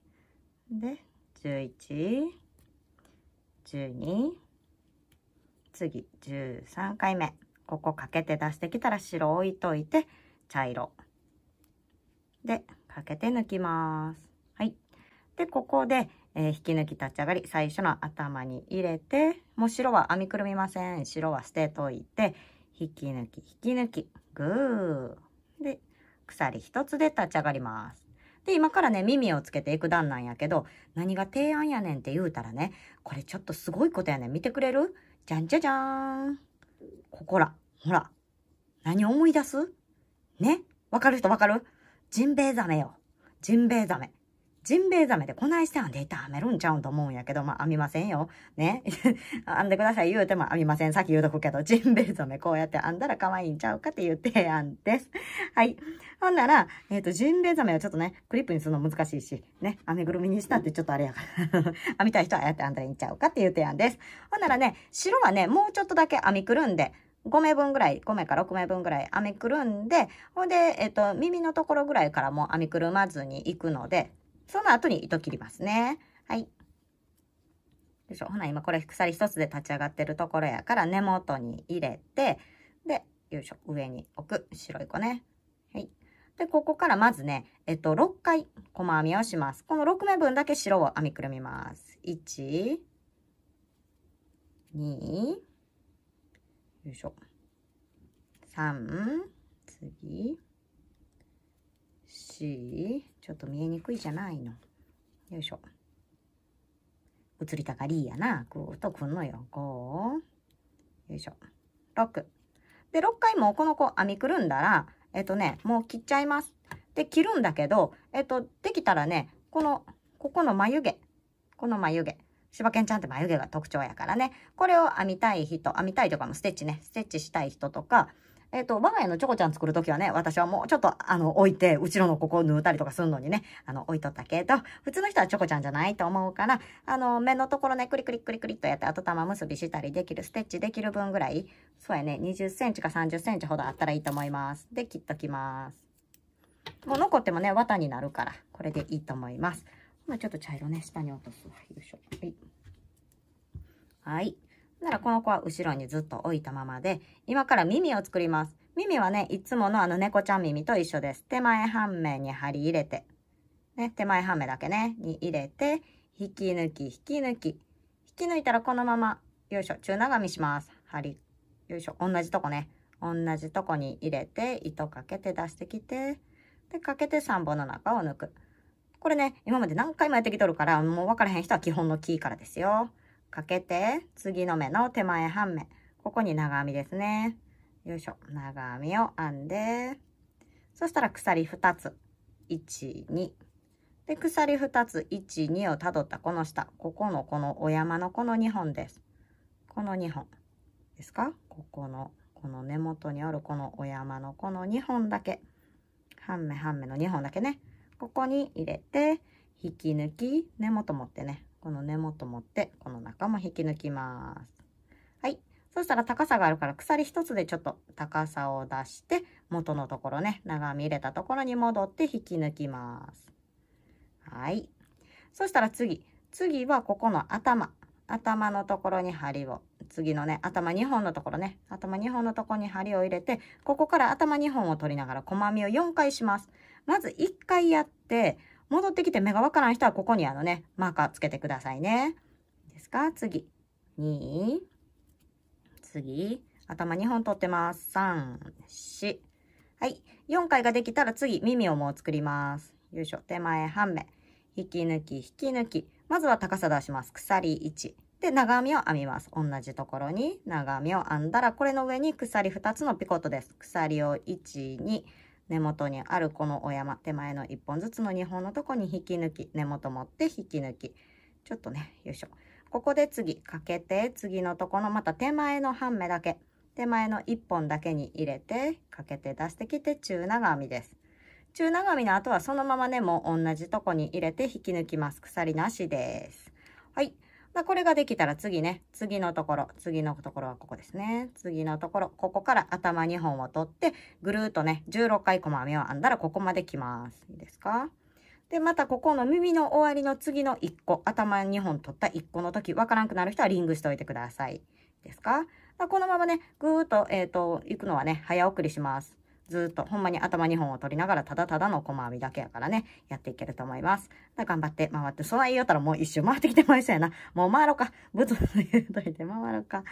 で、11、12、次、13回目。ここかけて出してきたら白置いといて、茶色。で、かけて抜きます。はい。で、ここで、えー、引き抜き立ち上がり、最初の頭に入れて、もう白は編みくるみません。白は捨てといて、引き抜き、引き抜き、グー。で、鎖一つで立ち上がります。で、今からね、耳をつけていく段なんやけど、何が提案やねんって言うたらね、これちょっとすごいことやねん。見てくれるじゃんじゃじゃーん。ここら、ほら。何思い出すねわかる人わかるジンベエザメよ。ジンベエザメ。ジンベエザメでこないして編んでい編めるんちゃうんと思うんやけど、まあ編みませんよ。ね。編んでください言うても編みません。さっき言うとくけど、ジンベエザメこうやって編んだら可愛いんちゃうかっていう提案です。はい。ほんなら、えっ、ー、と、ジンベエザメはちょっとね、クリップにするの難しいし、ね、編みぐるみにしたってちょっとあれやから 編みたい人はああやって編んだらいいんちゃうかっていう提案です。ほんならね、白はね、もうちょっとだけ編みくるんで、5目分ぐらい、5目から6目分ぐらい編みくるんで、ほんで、えっと、耳のところぐらいからも編みくるまずにいくので、その後に糸切りますね。はい。よいしょ。ほな、今これ鎖1つで立ち上がってるところやから根元に入れて、で、よいしょ。上に置く。白い子ね。はい。で、ここからまずね、えっと、6回細編みをします。この6目分だけ白を編みくるみます。1、2、よいしょ。3、次、4、ちょっと見えにくいじゃないの。よいしょ。映りたがりやな。ぐーとくんのよ。5、よいしょ。6。で、6回もこの子編みくるんだら、えっとね、もう切っちゃいます。で、切るんだけど、えっと、できたらね、この、ここの眉毛、この眉毛、柴犬ちゃんって眉毛が特徴やからね。これを編みたい人、編みたいとかもステッチね、ステッチしたい人とか、えっ、ー、と、我が家のチョコちゃん作るときはね、私はもうちょっと、あの、置いて、後ろのここを縫うたりとかするのにね、あの、置いとったけど、普通の人はチョコちゃんじゃないと思うから、あの、目のところね、クリクリクリクリっとやって、後玉結びしたりできる、ステッチできる分ぐらい、そうやね、20センチか30センチほどあったらいいと思います。で、切っときます。もう残ってもね、綿になるから、これでいいと思います。まあ、ちょっと茶色ね、下に落とすわ。よいしょ。はい。はい。ならこの子は後ろにずっと置いたままで、今から耳を作ります。耳はね、いつものあの猫ちゃん耳と一緒です。手前半目に針入れて、ね、手前半目だけね、に入れて、引き抜き、引き抜き。引き抜いたらこのまま、よいしょ、中長編みします。針、よいしょ、同じとこね。同じとこに入れて、糸かけて出してきて、で、かけて3本の中を抜く。これね、今まで何回もやってきとるから、もう分からへん人は基本のキーからですよ。かけて、次の目の手前半目。ここに長編みですね。よいしょ。長編みを編んで、そしたら鎖2つ。1、2。で、鎖2つ、1、2をたどったこの下。ここのこのお山のこの2本です。この2本ですかここの、この根元にあるこのお山のこの2本だけ。半目半目の2本だけね。ここに入れて、引き抜き、根元持ってね、この根元持って、この中も引き抜きます。はい。そしたら高さがあるから鎖1つでちょっと高さを出して、元のところね、長編み入れたところに戻って引き抜きます。はい。そしたら次。次はここの頭。頭のところに針を。次のね、頭2本のところね。頭2本のところに針を入れて、ここから頭2本を取りながら細編みを4回します。まず1回やって、戻ってきて目がわからん人はここにあのね、マーカーつけてくださいね。ですか次。2、次。頭2本取ってます。3、4。はい。4回ができたら次、耳をもう作ります。よいしょ。手前半目。引き抜き、引き抜き。まずは高さ出します。鎖1。で、長編みを編みます。同じところに長編みを編んだら、これの上に鎖2つのピコットです。鎖を1、2。根元にあるこのお山手前の1本ずつの2本のとこに引き抜き根元持って引き抜きちょっとねよいしょここで次かけて次のとこのまた手前の半目だけ手前の1本だけに入れてかけて出してきて中長編みです中長編みの後はそのままねもう同じとこに入れて引き抜きます鎖なしですはいまあ、これができたら次ね、次のところ、次のところはここですね。次のところ、ここから頭2本を取って、ぐるっとね、16回細編みを編んだらここまで来ます。いいですかで、またここの耳の終わりの次の1個、頭2本取った1個の時、わからんくなる人はリングしておいてください。ですかこのままね、ぐーっと、えっ、ー、と、行くのはね、早送りします。ずっと、ほんまに頭2本を取りながら、ただただの細編みだけやからね、やっていけると思います。頑張って回って、そない言うたらもう一周回ってきてまいそうやな。もう回ろうか。ブツブツ言うといて回ろうか。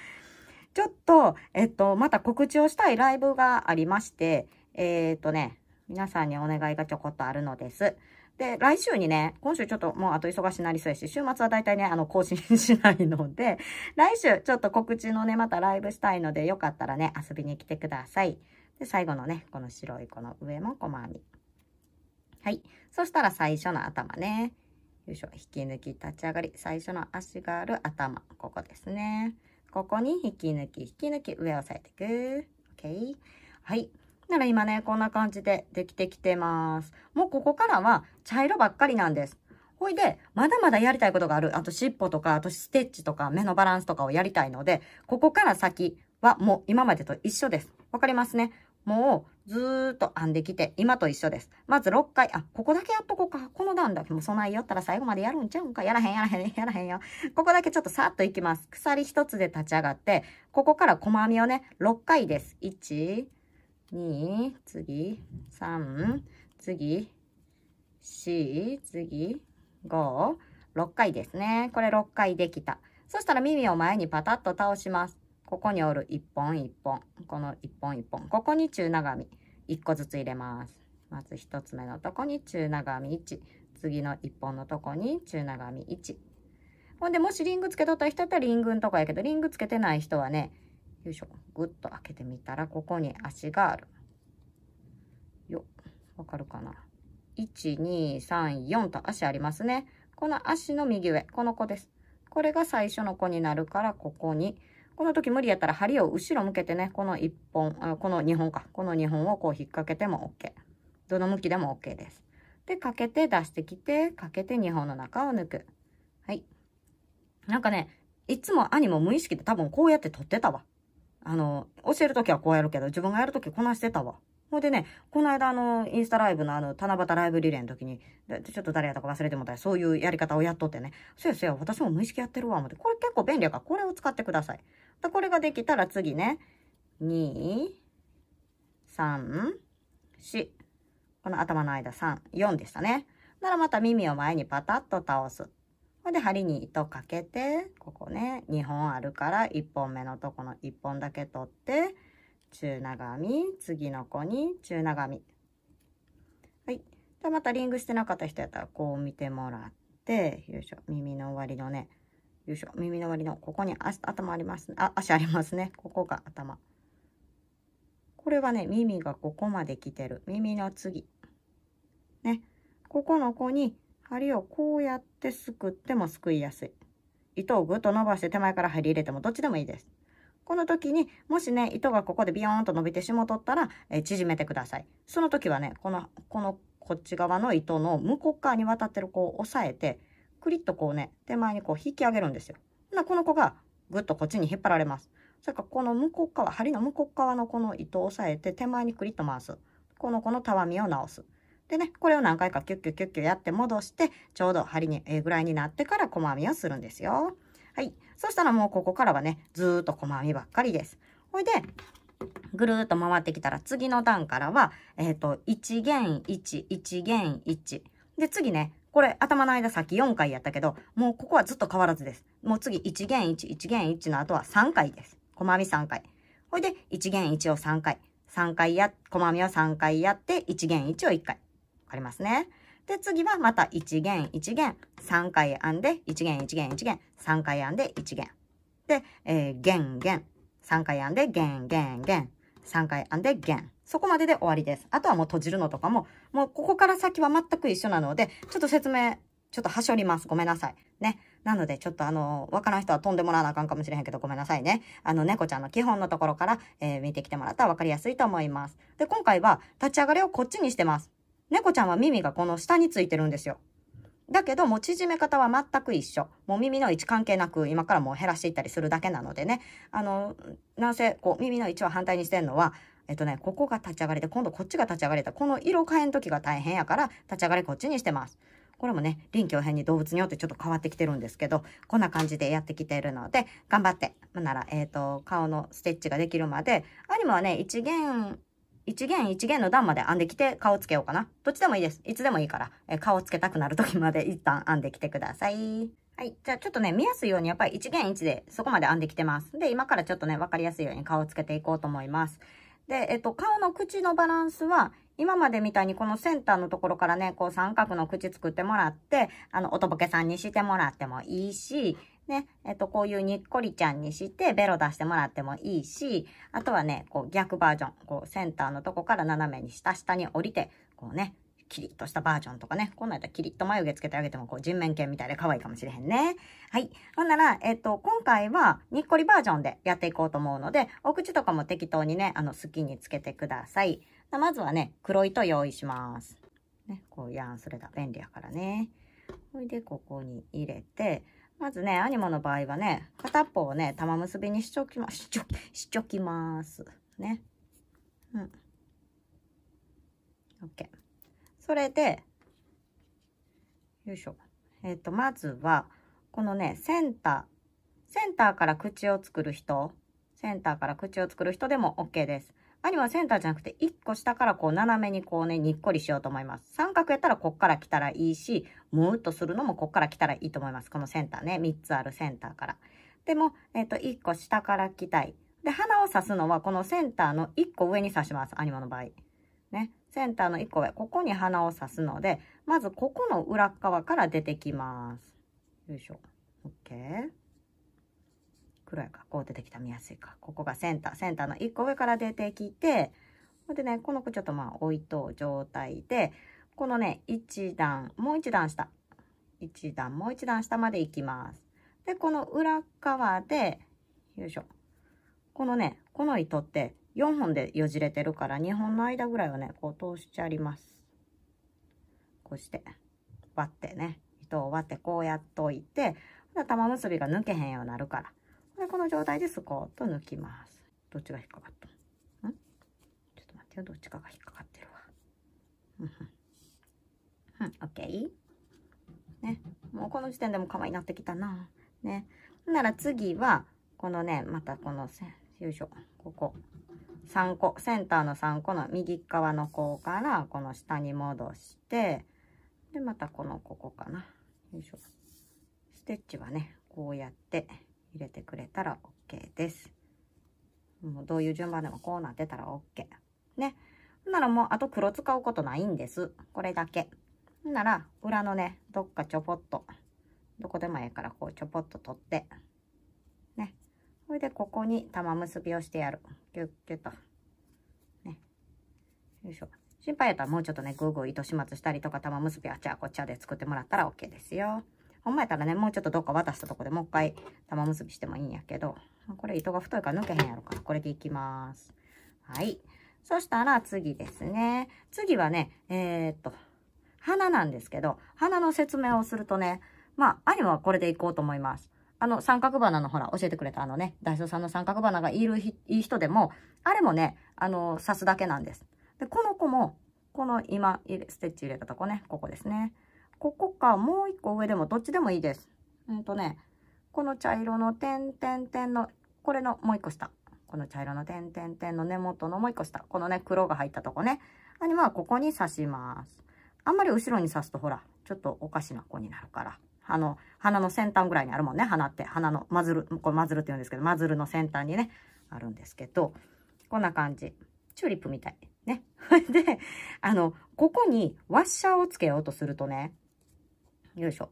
ちょっと、えっと、また告知をしたいライブがありまして、えー、っとね、皆さんにお願いがちょこっとあるのです。で、来週にね、今週ちょっともうあと忙しになりそうやし、週末は大体ね、あの、更新しないので、来週ちょっと告知のね、またライブしたいので、よかったらね、遊びに来てください。で、最後のね、この白いこの上も細編み。はい。そしたら最初の頭ね。よいしょ。引き抜き立ち上がり。最初の足がある頭。ここですね。ここに引き抜き、引き抜き、上を押さえていく。OK。はい。なら今ね、こんな感じでできてきてます。もうここからは茶色ばっかりなんです。ほいで、まだまだやりたいことがある。あと尻尾とか、あとステッチとか、目のバランスとかをやりたいので、ここから先はもう今までと一緒です。わかりますね。もうずーっと編んできて、今と一緒です。まず6回、あ、ここだけやっとこうか。この段だけもう備えよったら最後までやるんちゃうんか。やらへん、やらへん、やらへんよ。ここだけちょっとさっといきます。鎖1つで立ち上がって、ここから細編みをね、6回です。1、2、次、3、次、4、次、5、6回ですね。これ6回できた。そしたら耳を前にパタッと倒します。ここに折る1本1本この1本1本ここに中長編み1個ずつ入れますまず1つ目のとこに中長編み1次の1本のとこに中長編み1ほんでもしリングつけとった人だったらリングんとこやけどリングつけてない人はねよいしょグッと開けてみたらここに足があるよわかるかな1234と足ありますねこの足の右上この子ですこれが最初の子になるからここにこの時無理やったら針を後ろ向けてね、この1本、あこの2本か。この2本をこう引っ掛けても OK。どの向きでも OK です。で、かけて出してきて、かけて2本の中を抜く。はい。なんかね、いつも兄も無意識で多分こうやって取ってたわ。あの、教えるときはこうやるけど、自分がやるときこなしてたわ。ほいでね、この間あの、インスタライブのあの、七夕ライブリレーの時に、ちょっと誰やったか忘れてもたら、そういうやり方をやっとってね、そうやそうや、私も無意識やってるわ、思って、これ結構便利やから、これを使ってください。で、これができたら次ね、2、3、4、この頭の間3、4でしたね。ならまた耳を前にパタッと倒す。ほんで、針に糸かけて、ここね、2本あるから、1本目のとこの1本だけ取って、中長編み、次の子に中長編み。はい。で、またリングしてなかった人やったら、こう見てもらって、よいしょ、耳の終わりのね、よいしょ、耳の終わりの、ここに足頭あります、ね、あ、足ありますね。ここが頭。これはね、耳がここまで来てる。耳の次。ね。ここの子に、針をこうやってすくってもすくいやすい。糸をぐっと伸ばして手前から針入れてもどっちでもいいです。この時に、もしね、糸がここでビヨーンと伸びてしもとったら、えー、縮めてください。その時はね、この、この、こっち側の糸の向こう側に渡ってる子を押さえて、クリッとこうね、手前にこう引き上げるんですよ。な、この子がぐっとこっちに引っ張られます。それからこの向こう側、針の向こう側のこの糸を押さえて、手前にクリッと回す。この子のたわみを直す。でね、これを何回かキュッキュッキュッキュッやって戻して、ちょうど針に、えぐらいになってから細編みをするんですよ。はい。そしたらもうここからはね、ずーっと細編みばっかりです。ほいで、ぐるーっと回ってきたら次の段からは、えっ、ー、と、1弦1、1弦1。で、次ね、これ頭の間さっき4回やったけど、もうここはずっと変わらずです。もう次1弦1、1弦1の後は3回です。細編み3回。ほいで、1弦1を3回。3回や、細編みを3回やって、1弦1を1回。わかりますね。で、次はまた1弦1弦3回編んで、1弦1弦1弦3回編んで1弦。で、えー、弦弦3回編んで弦弦弦3回編んで弦。そこまでで終わりです。あとはもう閉じるのとかも、もうここから先は全く一緒なので、ちょっと説明、ちょっと端折ります。ごめんなさい。ね。なので、ちょっとあの、わからん人は飛んでもらわなあかんかもしれへんけど、ごめんなさいね。あの、猫ちゃんの基本のところから、えー、見てきてもらったらわかりやすいと思います。で、今回は、立ち上がりをこっちにしてます。猫ちゃんは耳がこの下についてるんですよ。だけど、もう縮め方は全く一緒。もう耳の位置関係なく、今からもう減らしていったりするだけなのでね。あの、なんせ、こう、耳の位置を反対にしてるのは、えっとね、ここが立ち上がりで、今度こっちが立ち上がりだ。この色変えん時が大変やから、立ち上がりこっちにしてます。これもね、臨機応変に動物によってちょっと変わってきてるんですけど、こんな感じでやってきているので、頑張って、なら、えっ、ー、と、顔のステッチができるまで、アニマはね、一元一弦一弦の段まで編んできて顔つけようかな。どっちでもいいです。いつでもいいから、え顔つけたくなる時まで一旦編んできてください。はい。じゃあちょっとね、見やすいようにやっぱり一弦一でそこまで編んできてます。で、今からちょっとね、わかりやすいように顔つけていこうと思います。で、えっと、顔の口のバランスは、今までみたいにこのセンターのところからね、こう三角の口作ってもらって、あの、おとぼけさんにしてもらってもいいし、ね、えっと、こういうにっこりちゃんにして、ベロ出してもらってもいいし、あとはね、こう逆バージョン、こうセンターのとこから斜めに下下に降りて、こうね、キリッとしたバージョンとかね。こんなやったらキリッと眉毛つけてあげても、こう人面犬みたいで可愛いかもしれへんね。はい。ほんなら、えっ、と、今回はにっこりバージョンでやっていこうと思うので、お口とかも適当にね、あの、好きにつけてください。まずはね、黒糸用意します。ね、こうやん、それだ、便利やからね。ほいで、ここに入れて、まずね、アニモの場合はね、片っぽをね、玉結びにしちょきま、しちょ、しちょきます。ね。うん。OK。それで、よいしょ。えっ、ー、と、まずは、このね、センター。センターから口を作る人。センターから口を作る人でも OK です。アニはセンターじゃなくて、1個下からこう斜めにこうね、にっこりしようと思います。三角やったらこっから来たらいいし、ムーっとするのもこっから来たらいいと思います。このセンターね、3つあるセンターから。でも、えっ、ー、と、1個下から来たい。で、花を刺すのはこのセンターの1個上に刺します。アニマの場合。ね。センターの1個上、ここに花を刺すので、まずここの裏側から出てきます。よいしょ。OK。黒やかこう出てきた見やすいかここがセンターセンターの1個上から出てきてでねこの子ちょっとまあ置いと状態でこのね1段もう1段下1段もう1段下まで行きますでこの裏側でよいしょこのねこの糸って4本でよじれてるから2本の間ぐらいはねこう通しちゃいますこうして割ってね糸を割ってこうやっといて玉結びが抜けへんようになるからで、この状態でスコーッと抜きます。どっちが引っかかったんちょっと待ってよ。どっちかが引っかかってるわ。うんうん。ケー。ね。もうこの時点でも可愛いなってきたな。ね。なら次は、このね、またこの線、よいしょ、ここ。3個、センターの3個の右側の子から、この下に戻して、で、またこのここかな。よいしょ。ステッチはね、こうやって入れてくれたら OK です。もうどういう順番でもこうなってたら OK。ね。ならもうあと黒使うことないんです。これだけ。なら裏のね、どっかちょこっと、どこでもええからこうちょこっと取って、ね。それでここに玉結びをしてやる。キュッキュッと。ね。よいしょ。心配やったらもうちょっとね、グーグー糸始末したりとか玉結びあちゃこちゃで作ってもらったら OK ですよ。ほんまやったらね、もうちょっとどっか渡したとこでもう一回玉結びしてもいいんやけど、これ糸が太いから抜けへんやろか。これでいきます。はい。そしたら次ですね。次はね、えー、っと、花なんですけど、花の説明をするとね、まあ、兄はこれでいこうと思います。あの、三角花のほら、教えてくれたあのね、ダイソーさんの三角花がいるいい人でも、あれもね、あの、刺すだけなんです。で、この子も、この今、ステッチ入れたとこね、ここですね。ここか、もう一個上でもどっちでもいいです。うんとね、この茶色の点点点の、これのもう一個下。この茶色の点点点の根元のもう一個下。このね、黒が入ったとこね。あれはここに刺します。あんまり後ろに刺すとほら、ちょっとおかしな子になるから。あの、鼻の先端ぐらいにあるもんね。鼻って、鼻のマずる、これまずるって言うんですけど、まずるの先端にね、あるんですけど、こんな感じ。チューリップみたい。ね。で、あの、ここにワッシャーをつけようとするとね、よいしょ。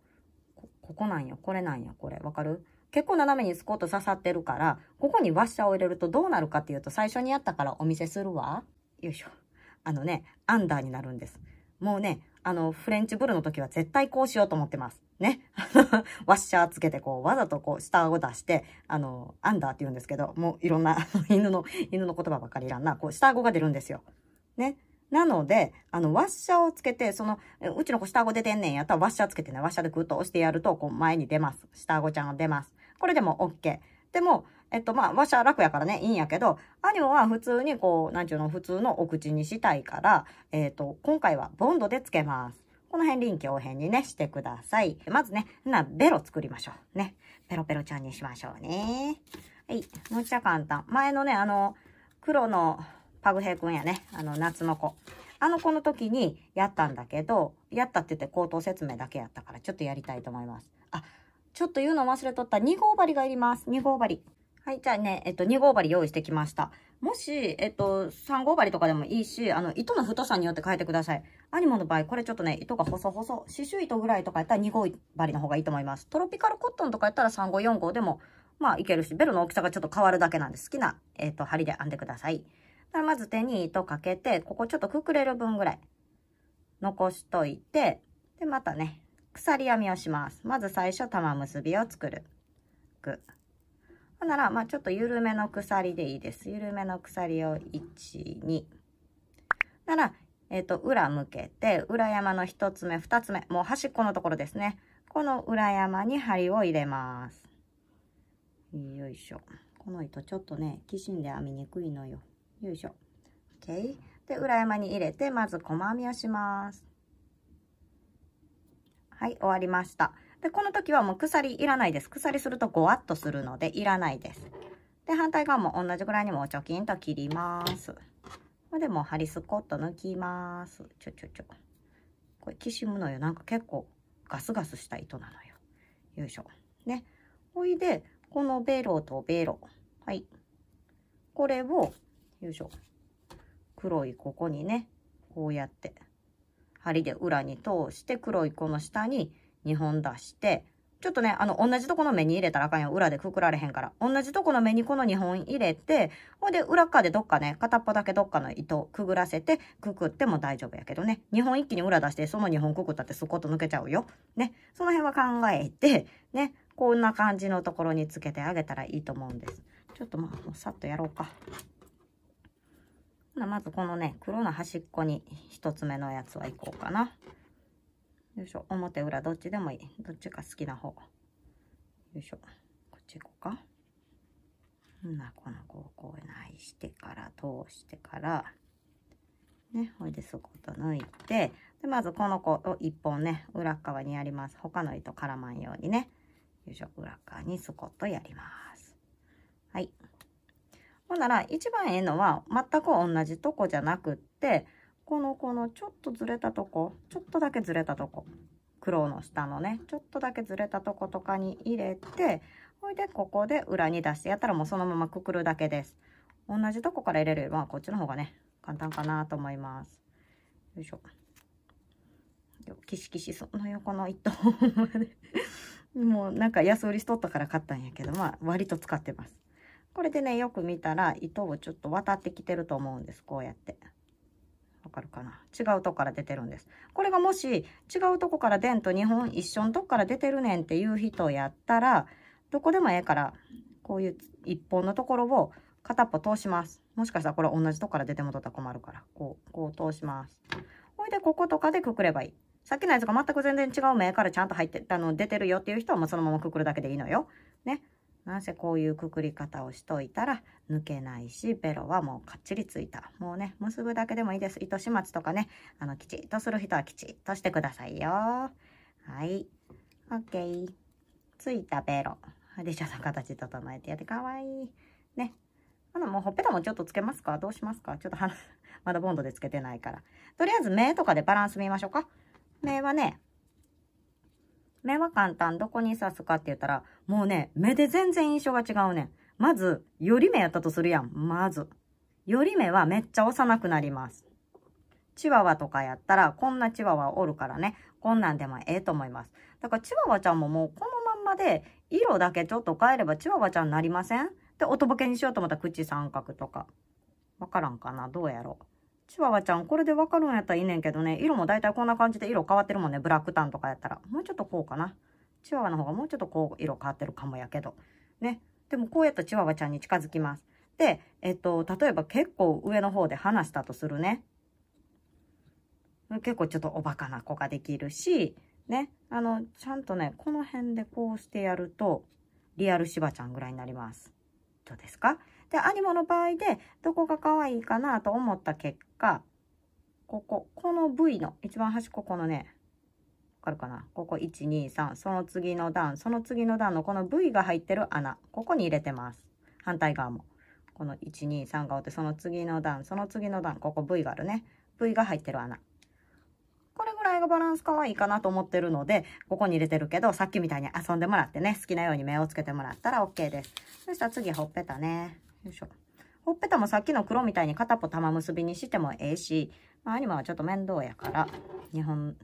こ、ここなんや、これなんや、これ。わかる結構斜めにスコート刺さってるから、ここにワッシャーを入れるとどうなるかっていうと、最初にやったからお見せするわ。よいしょ。あのね、アンダーになるんです。もうね、あの、フレンチブルの時は絶対こうしようと思ってます。ね。ワッシャーつけて、こう、わざとこう、下を出して、あの、アンダーって言うんですけど、もういろんな犬の、犬の言葉ばかりいらんな、こう、下顎が出るんですよ。ね。なので、あの、ワッシャーをつけて、その、うちの子下顎出てんねんやったらワッシャーつけてね、ワッシャーでグッと押してやると、こう前に出ます。下顎ちゃんが出ます。これでも OK。でも、えっと、まあ、ワシャ楽やからね、いいんやけど、アニョは普通にこう、なんちゅうの、普通のお口にしたいから、えっと、今回はボンドでつけます。この辺臨機応変にね、してください。まずね、な、ベロ作りましょう。ね。ペロペロちゃんにしましょうね。はい。むっちゃ簡単。前のね、あの、黒の、パグヘイくんやね。あの、夏の子。あの子の時にやったんだけど、やったって言って口頭説明だけやったから、ちょっとやりたいと思います。あ、ちょっと言うの忘れとった。2号針がいります。2号針。はい、じゃあね、えっと、2号針用意してきました。もし、えっと、3号針とかでもいいし、あの、糸の太さによって変えてください。アニモの場合、これちょっとね、糸が細々、刺繍糸ぐらいとかやったら2号針の方がいいと思います。トロピカルコットンとかやったら3号、4号でも、まあ、いけるし、ベルの大きさがちょっと変わるだけなんで、好きな、えっと、針で編んでください。まず手に糸かけて、ここちょっとくくれる分ぐらい残しといて、で、またね、鎖編みをします。まず最初玉結びを作る。ぐ。ほんなら、まあちょっと緩めの鎖でいいです。緩めの鎖を1、2。なら、えっ、ー、と、裏向けて、裏山の1つ目、2つ目、もう端っこのところですね。この裏山に針を入れます。よいしょ。この糸ちょっとね、きしんで編みにくいのよ。よいしょ。OK。で、裏山に入れて、まず細編みをします。はい、終わりました。で、この時はもう鎖いらないです。鎖するとゴワッとするので、いらないです。で、反対側も同じぐらいにもうチョキンと切ります。で、もう針スコット抜きます。ちょちょちょ。これ、きしむのよ。なんか結構ガスガスした糸なのよ。よいしょ。ね。おいで、このベロとベロ。はい。これをよいしょ。黒いここにね、こうやって、針で裏に通して、黒いこの下に2本出して、ちょっとね、あの、同じとこの目に入れたらあかんよ。裏でくくられへんから。同じとこの目にこの2本入れて、ほいで、裏側でどっかね、片っぽだけどっかの糸くぐらせて、くくっても大丈夫やけどね。2本一気に裏出して、その2本くくったってそこと抜けちゃうよ。ね。その辺は考えて、ね。こんな感じのところにつけてあげたらいいと思うんです。ちょっとまあ、もうさっとやろうか。まずこのね、黒の端っこに1つ目のやつはいこうかな。よいしょ。表裏どっちでもいい。どっちか好きな方。よいしょ。こっち行こうか。な、この子をこうないしてから、通してから、ね、ほいでそこと抜いて、で、まずこの子を1本ね、裏側にやります。他の糸絡まんようにね。よいしょ。裏側にすことやります。はい。ほんなら1番ええのは全く同じとこじゃなくって、このこのちょっとずれたとこ、ちょっとだけずれたとこ、黒の下のね、ちょっとだけずれたとことかに入れて、ほいでここで裏に出してやったらもうそのままくくるだけです。同じとこから入れるよりはこっちの方がね、簡単かなと思います。よいしょ。キシキシその横の糸でもうなんか安売りしとったから買ったんやけど、まあ割と使ってます。これでね、よく見たら糸をちょっと渡ってきてると思うんです。こうやって。わかるかな違うとこから出てるんです。これがもし違うとこから出んと2本一緒のとこから出てるねんっていう人やったら、どこでもええから、こういう1本のところを片っぽ通します。もしかしたらこれ同じとこから出てもとったら困るから、こう、こう通します。ほいで、こことかでくくればいい。さっきのやつが全く全然違う目からちゃんと入って、たの、出てるよっていう人はもうそのままくくるだけでいいのよ。ね。なぜこういうくくり方をしといたら抜けないし、ベロはもうかっちりついた。もうね、結ぶだけでもいいです。糸始末とかね、あの、きちっとする人はきちっとしてくださいよ。はい。OK。ついたベロ。で、ちょっと形整えてやって、かわいい。ね。あの、もうほっぺたもちょっとつけますかどうしますかちょっと鼻、まだボンドでつけてないから。とりあえず目とかでバランス見ましょうか。目はね、目は簡単。どこに刺すかって言ったら、もうね、目で全然印象が違うねん。まず、寄り目やったとするやん。まず。寄り目はめっちゃ幼くなります。チワワとかやったら、こんなチワワおるからね、こんなんでもええと思います。だからチワワちゃんももうこのまんまで、色だけちょっと変えればチワワちゃんになりませんで、おとぼけにしようと思ったら口三角とか。わからんかなどうやろうチワワちゃん、これでわかるんやったらいいねんけどね、色もだいたいこんな感じで色変わってるもんね、ブラックタンとかやったら。もうちょっとこうかな。チワワの方がもうちょっとこう色変わってるかもやけど。ね。でもこうやったらチワワちゃんに近づきます。で、えっと、例えば結構上の方で離したとするね。結構ちょっとおバカな子ができるし、ね。あの、ちゃんとね、この辺でこうしてやると、リアルシバちゃんぐらいになります。どうですかで、アニモの場合で、どこが可愛いかなと思った結果、ここ、この V の、一番端っここのね、わかるかなここ、1、2、3、その次の段、その次の段のこの V が入ってる穴、ここに入れてます。反対側も。この1、2、3がおって、その次の段、その次の段、ここ V があるね。V が入ってる穴。これぐらいがバランス可愛いかなと思ってるので、ここに入れてるけど、さっきみたいに遊んでもらってね、好きなように目をつけてもらったら OK です。そしたら次、ほっぺたね。よいしょ。ほっぺたもさっきの黒みたいに片っぽ玉結びにしてもええし、まあ、アニマはちょっと面倒やから、2本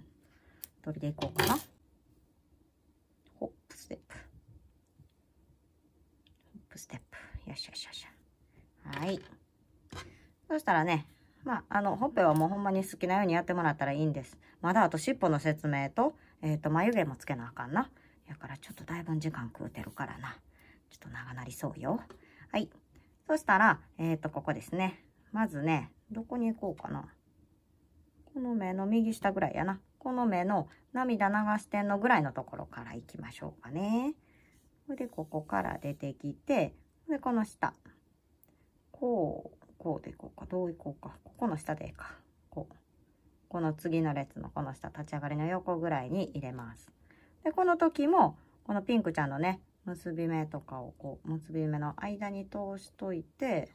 取りでいこうかな。ホップステップ。ホップステップ。よしよしよし。はい。そしたらね、まあ、あの、ほっぺはもうほんまに好きなようにやってもらったらいいんです。まだあと尻尾の説明と、えっ、ー、と、眉毛もつけなあかんな。やからちょっとだいぶ時間食うてるからな。ちょっと長なりそうよ。はい。そしたら、えっ、ー、と、ここですね。まずね、どこに行こうかな。この目の右下ぐらいやな。この目の涙流してんのぐらいのところから行きましょうかね。それで、ここから出てきて、で、この下。こう、こうでいこうか。どういこうか。ここの下でいいか。こう。この次の列のこの下、立ち上がりの横ぐらいに入れます。で、この時も、このピンクちゃんのね、結び目とかをこう結び目の間に通しといて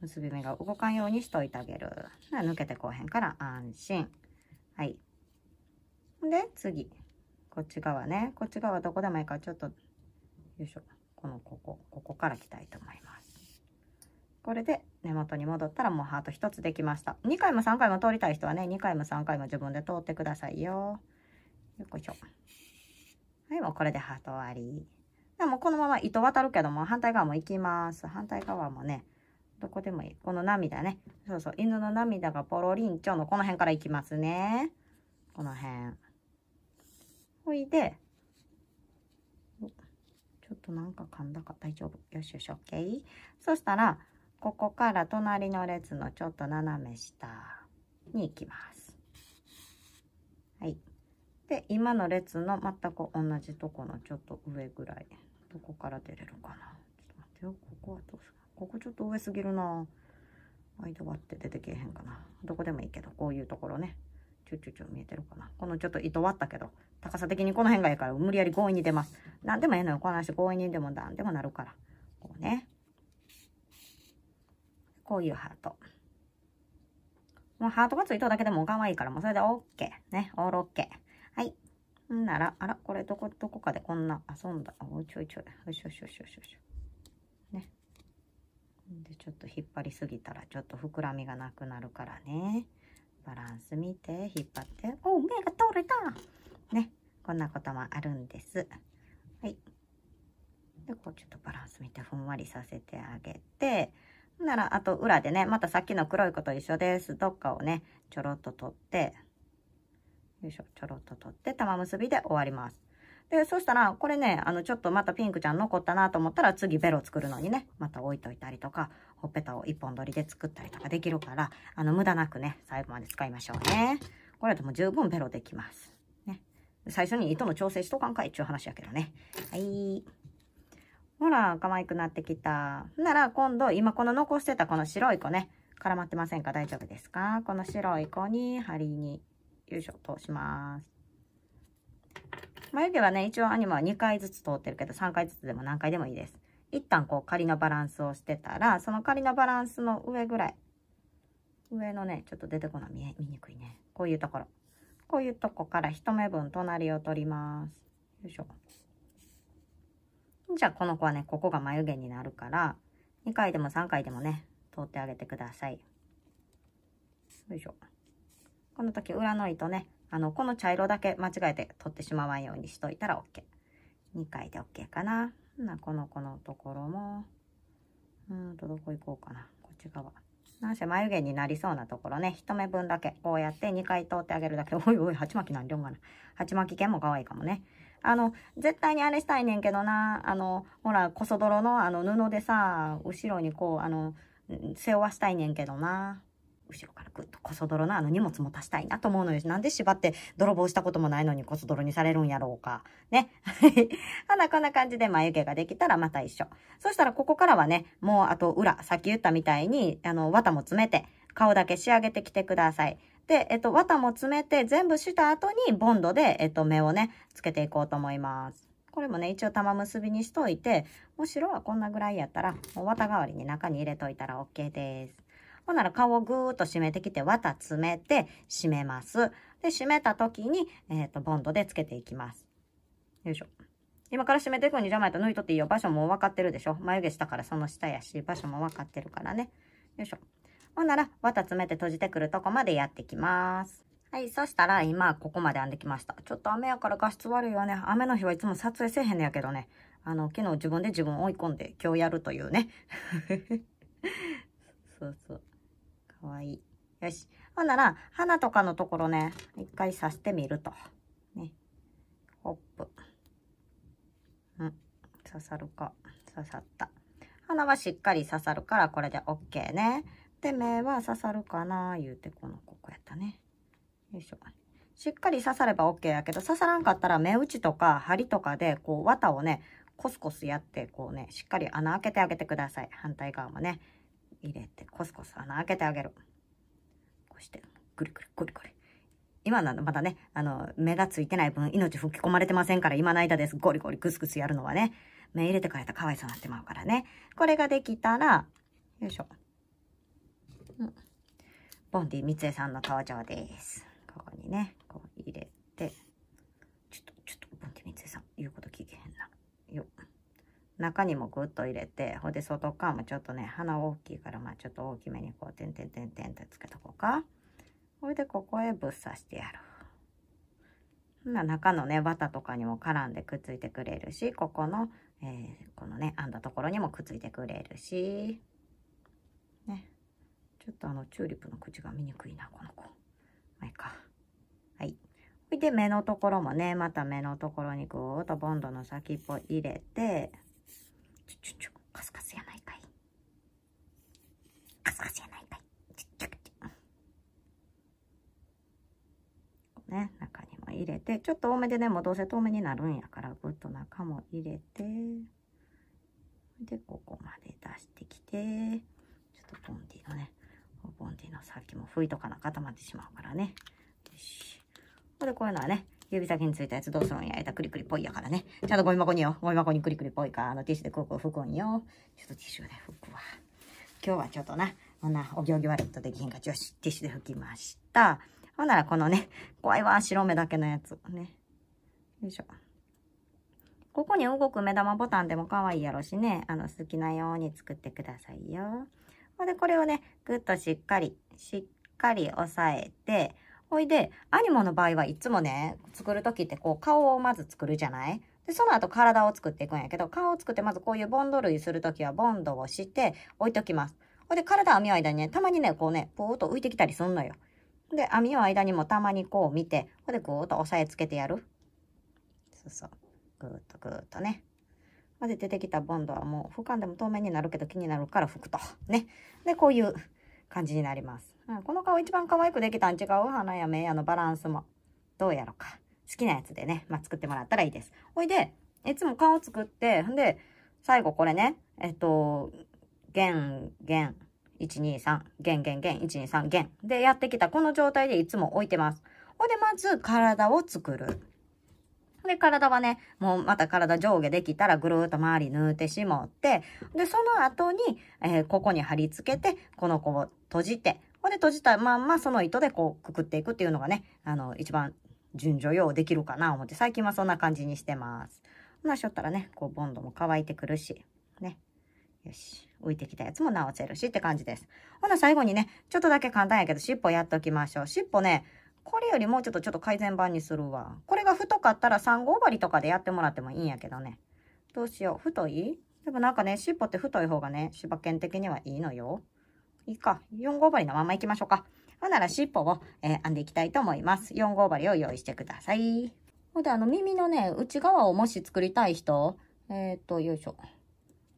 結び目が動かんようにしといてあげる抜けてこうへんから安心はいで次こっち側ねこっち側どこでもいいからちょっとよいしょこのここここから来たいと思いますこれで根元に戻ったらもうハート1つできました2回も3回も通りたい人はね2回も3回も自分で通ってくださいよよいしょはいもうこれでハート終わりでもこのまま糸渡るけども、反対側も行きます。反対側もね、どこでもいい。この涙ね。そうそう。犬の涙がポロリンチョのこの辺から行きますね。この辺。ほいで、ちょっとなんか噛んだか大丈夫。よしよし、OK。そしたら、ここから隣の列のちょっと斜め下に行きます。はい。で、今の列の全く同じとこのちょっと上ぐらい。どこから出れるかなちょっと待ってよここはどうするここちょっと上すぎるな間割って出てけえへんかなどこでもいいけどこういうところねちょちょちょ見えてるかなこのちょっと糸割ったけど高さ的にこの辺がいいから無理やり強引に出ますなんでもええのよこの足強引にでもなんでもなるからこうねこういうハートもうハートがついただけでも可愛いからもうそれで OK ねオール OK んなら、あら、これどこ、どこかでこんな遊んだ。おちょいちょい。よしよしよしよしよし。ね。で、ちょっと引っ張りすぎたら、ちょっと膨らみがなくなるからね。バランス見て、引っ張って。お、目が取れたね。こんなこともあるんです。はい。で、こうちょっとバランス見て、ふんわりさせてあげて、なら、あと裏でね、またさっきの黒い子と一緒です。どっかをね、ちょろっと取って、よいしょ、ちょろっと取って、玉結びで終わります。で、そしたら、これね、あの、ちょっとまたピンクちゃん残ったなと思ったら、次ベロ作るのにね、また置いといたりとか、ほっぺたを一本取りで作ったりとかできるから、あの、無駄なくね、最後まで使いましょうね。これでも十分ベロできます。ね。最初に糸の調整しとかんかいっちゅう話やけどね。はい。ほら、可愛くなってきた。なら、今度、今この残してたこの白い子ね、絡まってませんか大丈夫ですかこの白い子に、針によいしょ、通します。眉毛はね、一応アニマは2回ずつ通ってるけど、3回ずつでも何回でもいいです。一旦こう仮のバランスをしてたら、その仮のバランスの上ぐらい。上のね、ちょっと出てこない。見え、見にくいね。こういうところ。こういうとこから1目分隣を取ります。よいしょ。じゃあこの子はね、ここが眉毛になるから、2回でも3回でもね、通ってあげてください。よいしょ。この時裏の糸ね、あの、この茶色だけ間違えて取ってしまわんようにしといたら OK。2回で OK かな。な、この子のところも、うんと、どこ行こうかな。こっち側。なんせ眉毛になりそうなところね、一目分だけ、こうやって2回通ってあげるだけ。おいおい、鉢巻きなんりょんがな。鉢巻き剣も可愛いかもね。あの、絶対にあれしたいねんけどな。あの、ほら、こそ泥のあの布でさ、後ろにこう、あの、背負わしたいねんけどな。後ろからぐっとコソ泥のあの荷物も足したいなと思うのよ。なんで縛って泥棒したこともないのにコソ泥にされるんやろうか。ね。は な、こんな感じで眉毛ができたらまた一緒。そしたらここからはね、もうあと裏、さっき言ったみたいに、あの、綿も詰めて、顔だけ仕上げてきてください。で、えっと、綿も詰めて全部した後にボンドで、えっと、目をね、つけていこうと思います。これもね、一応玉結びにしといて、もう白はこんなぐらいやったら、もう綿代わりに中に入れといたら OK です。ほんなら顔をぐーっと締めてきて、綿詰めて締めます。で、締めた時に、えっ、ー、と、ボンドでつけていきます。よいしょ。今から締めていくのに邪魔やったら抜いとっていいよ。場所も分かってるでしょ。眉毛下からその下やし、場所も分かってるからね。よいしょ。ほんなら、綿詰めて閉じてくるとこまでやってきます。はい。そしたら、今、ここまで編んできました。ちょっと雨やから画質悪いわね。雨の日はいつも撮影せえへんのやけどね。あの、昨日自分で自分追い込んで、今日やるというね。そうそう。わいい。よし。ほんなら、花とかのところね、一回刺してみると。ね。ホップ。うん。刺さるか。刺さった。花はしっかり刺さるから、これで OK ね。で、目は刺さるかな言うて、この、ここやったね。よいしょ。しっかり刺されば OK やけど、刺さらんかったら目打ちとか針とかで、こう、綿をね、コスコスやって、こうね、しっかり穴開けてあげてください。反対側もね。入れて、コスコス穴開けてあげる。こうして、ぐりぐりぐりぐり。今のまだね、あの、目がついてない分、命吹き込まれてませんから、今の間です。ゴリゴリグスグスやるのはね、目入れてかれたらかわいそうになってまうからね。これができたら、よいしょ。うん。ボンディ三江さんの登場です。ここにね、こう入れて、ちょっと、ちょっと、ボンディ三江さん、言うこと聞い中にもグッと入れて、ほいで外側もちょっとね、鼻大きいから、まあちょっと大きめにこう、てんてんてんてんってつけとこうか。ほいで、ここへぶっ刺してやる。ほな中のね、綿とかにも絡んでくっついてくれるし、ここの、えー、このね、編んだところにもくっついてくれるし、ね。ちょっとあの、チューリップの口が見にくいな、この子。まあ、いか。はい。ほいで、目のところもね、また目のところにぐーっとボンドの先っぽ入れて、ちょちょちょカスカスやないかいカスカスやないかいちょちょちょね中にも入れてちょっと多めでねもうどうせ透明になるんやからぐっと中も入れてでここまで出してきてちょっとボンディのねボンディのさっきも拭いとかな固まってしまうからねよしでこういうのはね指先についたやつどうするんや。えたくりくりっぽいやからね。ちゃんとゴミ箱によ。ゴミ箱にくりくりっぽいか。あのティッシュでここ拭くんよ。ちょっとティッシュで拭くわ。今日はちょっとな、こんなお行儀悪いとできへんか。よし、ティッシュで拭きました。ほんならこのね、怖いわ。白目だけのやつ。ね。よいしょ。ここに動く目玉ボタンでも可愛いやろしね。あの、好きなように作ってくださいよ。ほんで、これをね、ぐっとしっかり、しっかり押さえて、ほいで、アニモの場合はいつもね、作る時ってこう顔をまず作るじゃないで、その後体を作っていくんやけど、顔を作ってまずこういうボンド類する時はボンドをして置いときます。ほいで、体編み間にね、たまにね、こうね、ポーっと浮いてきたりすんのよ。で、編み間にもたまにこう見て、ほいでぐーっと押さえつけてやる。そうそう。グーっとぐーっとね。まぜ出てきたボンドはもう、俯瞰でも透明になるけど気になるから拭くと。ね。で、こういう感じになります。うん、この顔一番可愛くできたん違う花や芽やのバランスも。どうやろか。好きなやつでね、まあ、作ってもらったらいいです。ほいで、いつも顔作って、ほんで、最後これね、えっと、弦、弦、123、弦、弦、弦、123、弦。で、やってきたこの状態でいつも置いてます。ほいで、まず体を作る。で、体はね、もうまた体上下できたらぐるーっと周り縫うてしもって、で、その後に、えー、ここに貼り付けて、この子を閉じて、ほんで閉じたまんまその糸でこうくくっていくっていうのがね、あの、一番順序用できるかな思って、最近はそんな感じにしてます。まあしょったらね、こうボンドも乾いてくるし、ね。よし。浮いてきたやつも直せるしって感じです。ほな最後にね、ちょっとだけ簡単やけど、尻尾やっておきましょう。尻尾ね、これよりもうちょっとちょっと改善版にするわ。これが太かったら3号針とかでやってもらってもいいんやけどね。どうしよう。太いでもなんかね、尻尾って太い方がね、柴犬的にはいいのよ。いいか。4号針のままいきましょうか。ほんなら尻尾を、えー、編んでいきたいと思います。4号針を用意してください。ほんで、あの、耳のね、内側をもし作りたい人、えー、っと、よいしょ。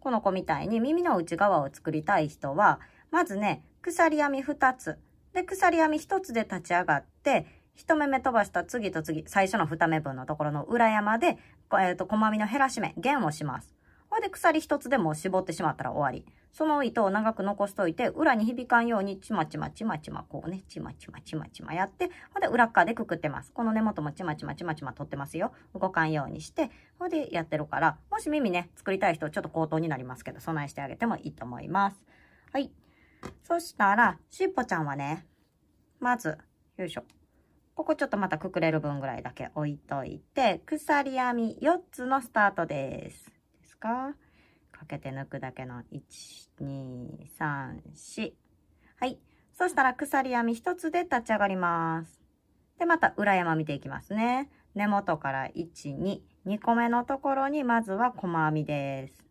この子みたいに耳の内側を作りたい人は、まずね、鎖編み2つ。で、鎖編み1つで立ち上がって、1目目飛ばした次と次、最初の2目分のところの裏山で、えっ、ー、と、細編みの減らし目、弦をします。これで鎖一つでも絞ってしまったら終わり。その糸を長く残しといて、裏に響かんように、ちまちまちまちま、こうね、ちまちまちまちまやって、ほんで裏側でくくってます。この根元もちまちまちまちま取ってますよ。動かんようにして、ほんでやってるから、もし耳ね、作りたい人、ちょっと口頭になりますけど、備えしてあげてもいいと思います。はい。そしたら、しっぽちゃんはね、まず、よいしょ。ここちょっとまたくくれる分ぐらいだけ置いといて、鎖編み4つのスタートです。かかけて抜くだけの1234はいそしたら鎖編み1つで立ち上がりますでまた裏山見ていきますね根元から122個目のところにまずは細編みです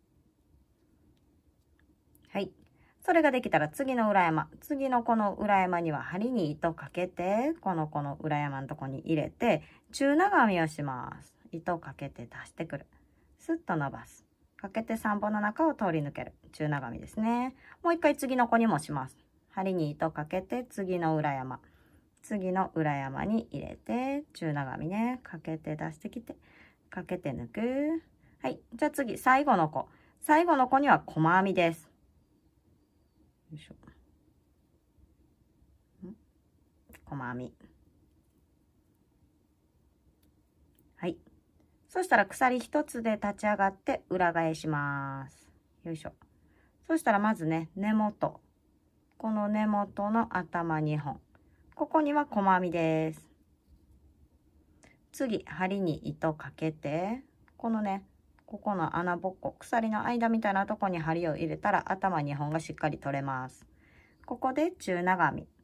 はいそれができたら次の裏山次のこの裏山には針に糸かけてこのこの裏山のとこに入れて中長編みをします糸かけて出してくるスッと伸ばすかけて3本の中を通り抜ける中長編みですねもう一回次の子にもします針に糸かけて次の裏山次の裏山に入れて中長編みねかけて出してきてかけて抜くはいじゃあ次最後の子最後の子には細編みですよいしょ細編みそしたら鎖1つで立ち上がって裏返します。よいしょ。そしたらまずね、根元。この根元の頭2本。ここには細編みです。次、針に糸かけて、このね、ここの穴ぼっこ、鎖の間みたいなとこに針を入れたら頭2本がしっかり取れます。ここで中長編み。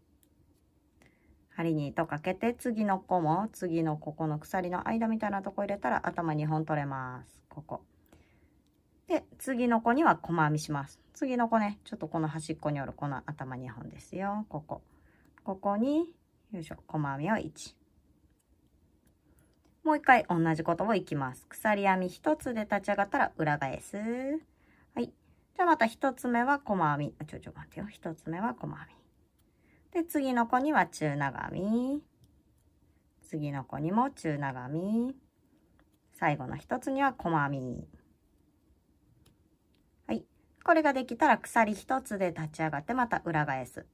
針に糸かけて次の子も次のここの鎖の間みたいなとこ入れたら頭2本取れますここで次の子には細編みします次の子ねちょっとこの端っこにあるこの頭2本ですよここここによいしょ細編みを1もう一回同じことをいきます鎖編み1つで立ち上がったら裏返すはいじゃあまた1つ目は細編みあちょちょ待ってよ1つ目は細編みで、次の子には中長編み。次の子にも中長編み。最後の一つには細編み。はい。これができたら鎖一つで立ち上がってまた裏返す。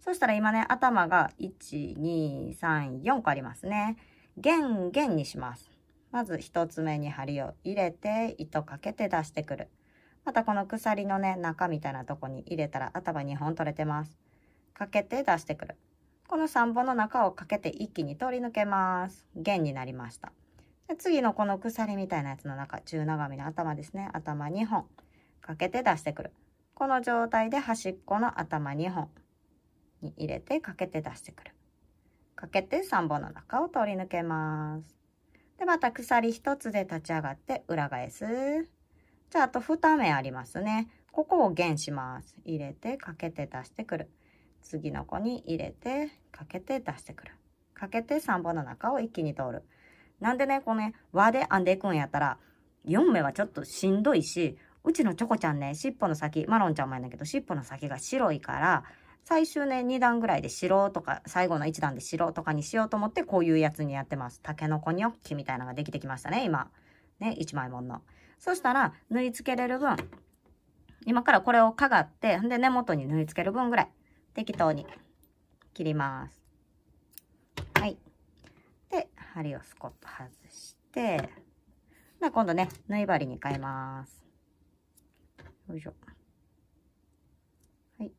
そしたら今ね、頭が1、2、3、4個ありますね。弦、弦にします。まず1つ目に針を入れて、糸かけて出してくる。またこの鎖のね、中みたいなとこに入れたら頭2本取れてます。かけて出してくる。この3本の中をかけて一気に通り抜けます。弦になりました。で次のこの鎖みたいなやつの中、中長編みの頭ですね。頭2本。かけて出してくる。この状態で端っこの頭2本に入れてかけて出してくる。かけて3本の中を通り抜けます。で、また鎖1つで立ち上がって裏返す。じゃあ、あと2目ありますね。ここを弦します。入れてかけて出してくる。次の子に入れてかけて出してくるかけて3本の中を一気に通るなんでねこうね輪で編んでいくんやったら4目はちょっとしんどいしうちのチョコちゃんね尻尾の先マロンちゃんもやんだけど尻尾の先が白いから最終ね2段ぐらいで白とか最後の1段で白とかにしようと思ってこういうやつにやってますたけのこニョッキみたいなのができてきましたね今ね1枚もんのそしたら縫い付けれる分今からこれをかがってで根元に縫い付ける分ぐらい適当に切ります。はい。で、針をスコッと外して、で今度ね、縫い針に変えます。よいしょ。はい。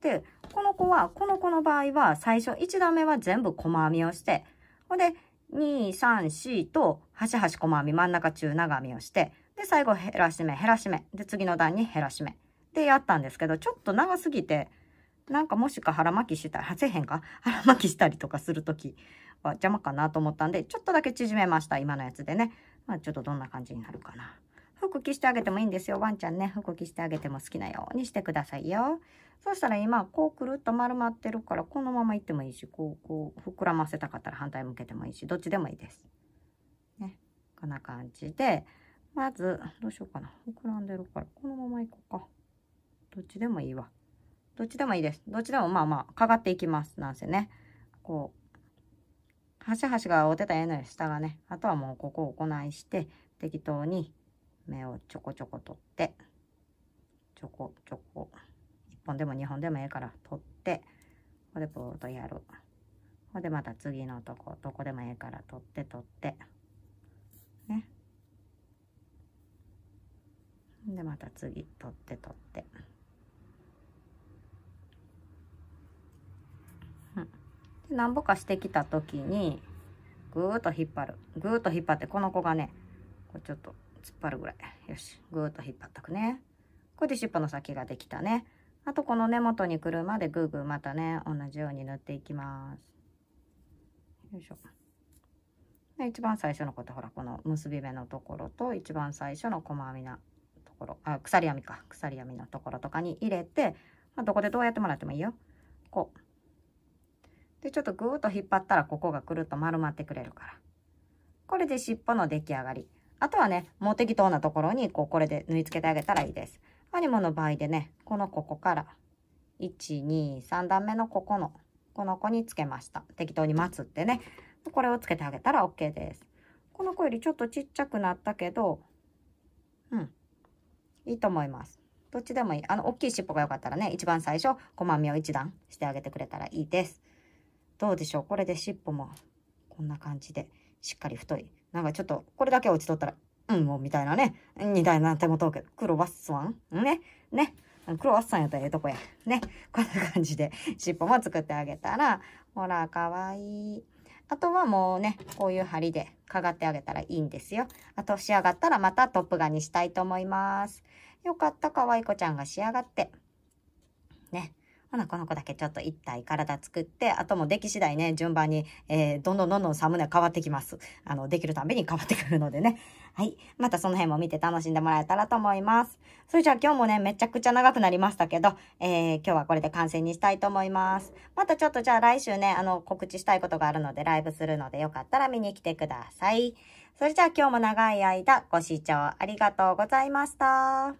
で、この子は、この子の場合は、最初1段目は全部細編みをして、ほんで、2、3、4と、端端細編み、真ん中中長編みをして、で、最後減らし目、減らし目。で、次の段に減らし目。ってやったんですけど、ちょっと長すぎて、なんかもしか腹巻きしたり、せへんか 腹巻きしたりとかするときは邪魔かなと思ったんで、ちょっとだけ縮めました。今のやつでね。まあちょっとどんな感じになるかな。服着してあげてもいいんですよ。ワンちゃんね、服着してあげても好きなようにしてくださいよ。そしたら今、こうくるっと丸まってるから、このままいってもいいし、こう、こう、膨らませたかったら反対向けてもいいし、どっちでもいいです。ね。こんな感じで、まず、どうしようかな。膨らんでるから、このままいこうか。どっちでもいいわ。どっちでもいいです。どっちでもまあまあ、かかっていきます。なんせね。こう、端々が合うてたらええのよ、下がね。あとはもうここを行いして、適当に目をちょこちょこ取って、ちょこちょこ、1本でも2本でもええから取って、ここでぽーっとやる。ほんでまた次のとこ、どこでもええから取って取って。ね。でまた次取って取って。何んぼかしてきた時に、ぐーっと引っ張る。ぐーっと引っ張って、この子がね、これちょっと突っ張るぐらい。よし。ぐーっと引っ張っとくね。これで尻尾の先ができたね。あとこの根元に来るまでぐーぐーまたね、同じように塗っていきます。よいしょ。で一番最初のことほらこの結び目のところと一番最初の細編みのところあ鎖編みか鎖編みのところとかに入れて、まあ、どこでどうやってもらってもいいよこうで、ちょっとぐーっと引っ張ったらここがくるっと丸まってくれるから。これで尻尾の出来上がり。あとはね、もう適当なところに、こう、これで縫い付けてあげたらいいです。アニモの場合でね、このここから、1、2、3段目のここの、この子につけました。適当に待つってね。これをつけてあげたら OK です。この子よりちょっとちっちゃくなったけど、うん、いいと思います。どっちでもいい。あの、大きい尻尾が良かったらね、一番最初、細編みを1段してあげてくれたらいいです。どうでしょうこれで尻尾もこんな感じでしっかり太いなんかちょっとこれだけ落ちとったらうんもうみたいなねみたいな手も通うけど黒ワッサンねね黒ワッサンやったらええとこやねこんな感じで尻尾も作ってあげたらほらかわいいあとはもうねこういう針でかがってあげたらいいんですよあと仕上がったらまたトップガンにしたいと思いますよかったかわいこちゃんが仕上がってほな、この子だけちょっと一体体作って、あともでき次第ね、順番に、えー、どんどんどんどんサムネ変わってきます。あの、できるたびに変わってくるのでね。はい。またその辺も見て楽しんでもらえたらと思います。それじゃあ今日もね、めちゃくちゃ長くなりましたけど、えー、今日はこれで完成にしたいと思います。またちょっとじゃあ来週ね、あの、告知したいことがあるので、ライブするので、よかったら見に来てください。それじゃあ今日も長い間ご視聴ありがとうございました。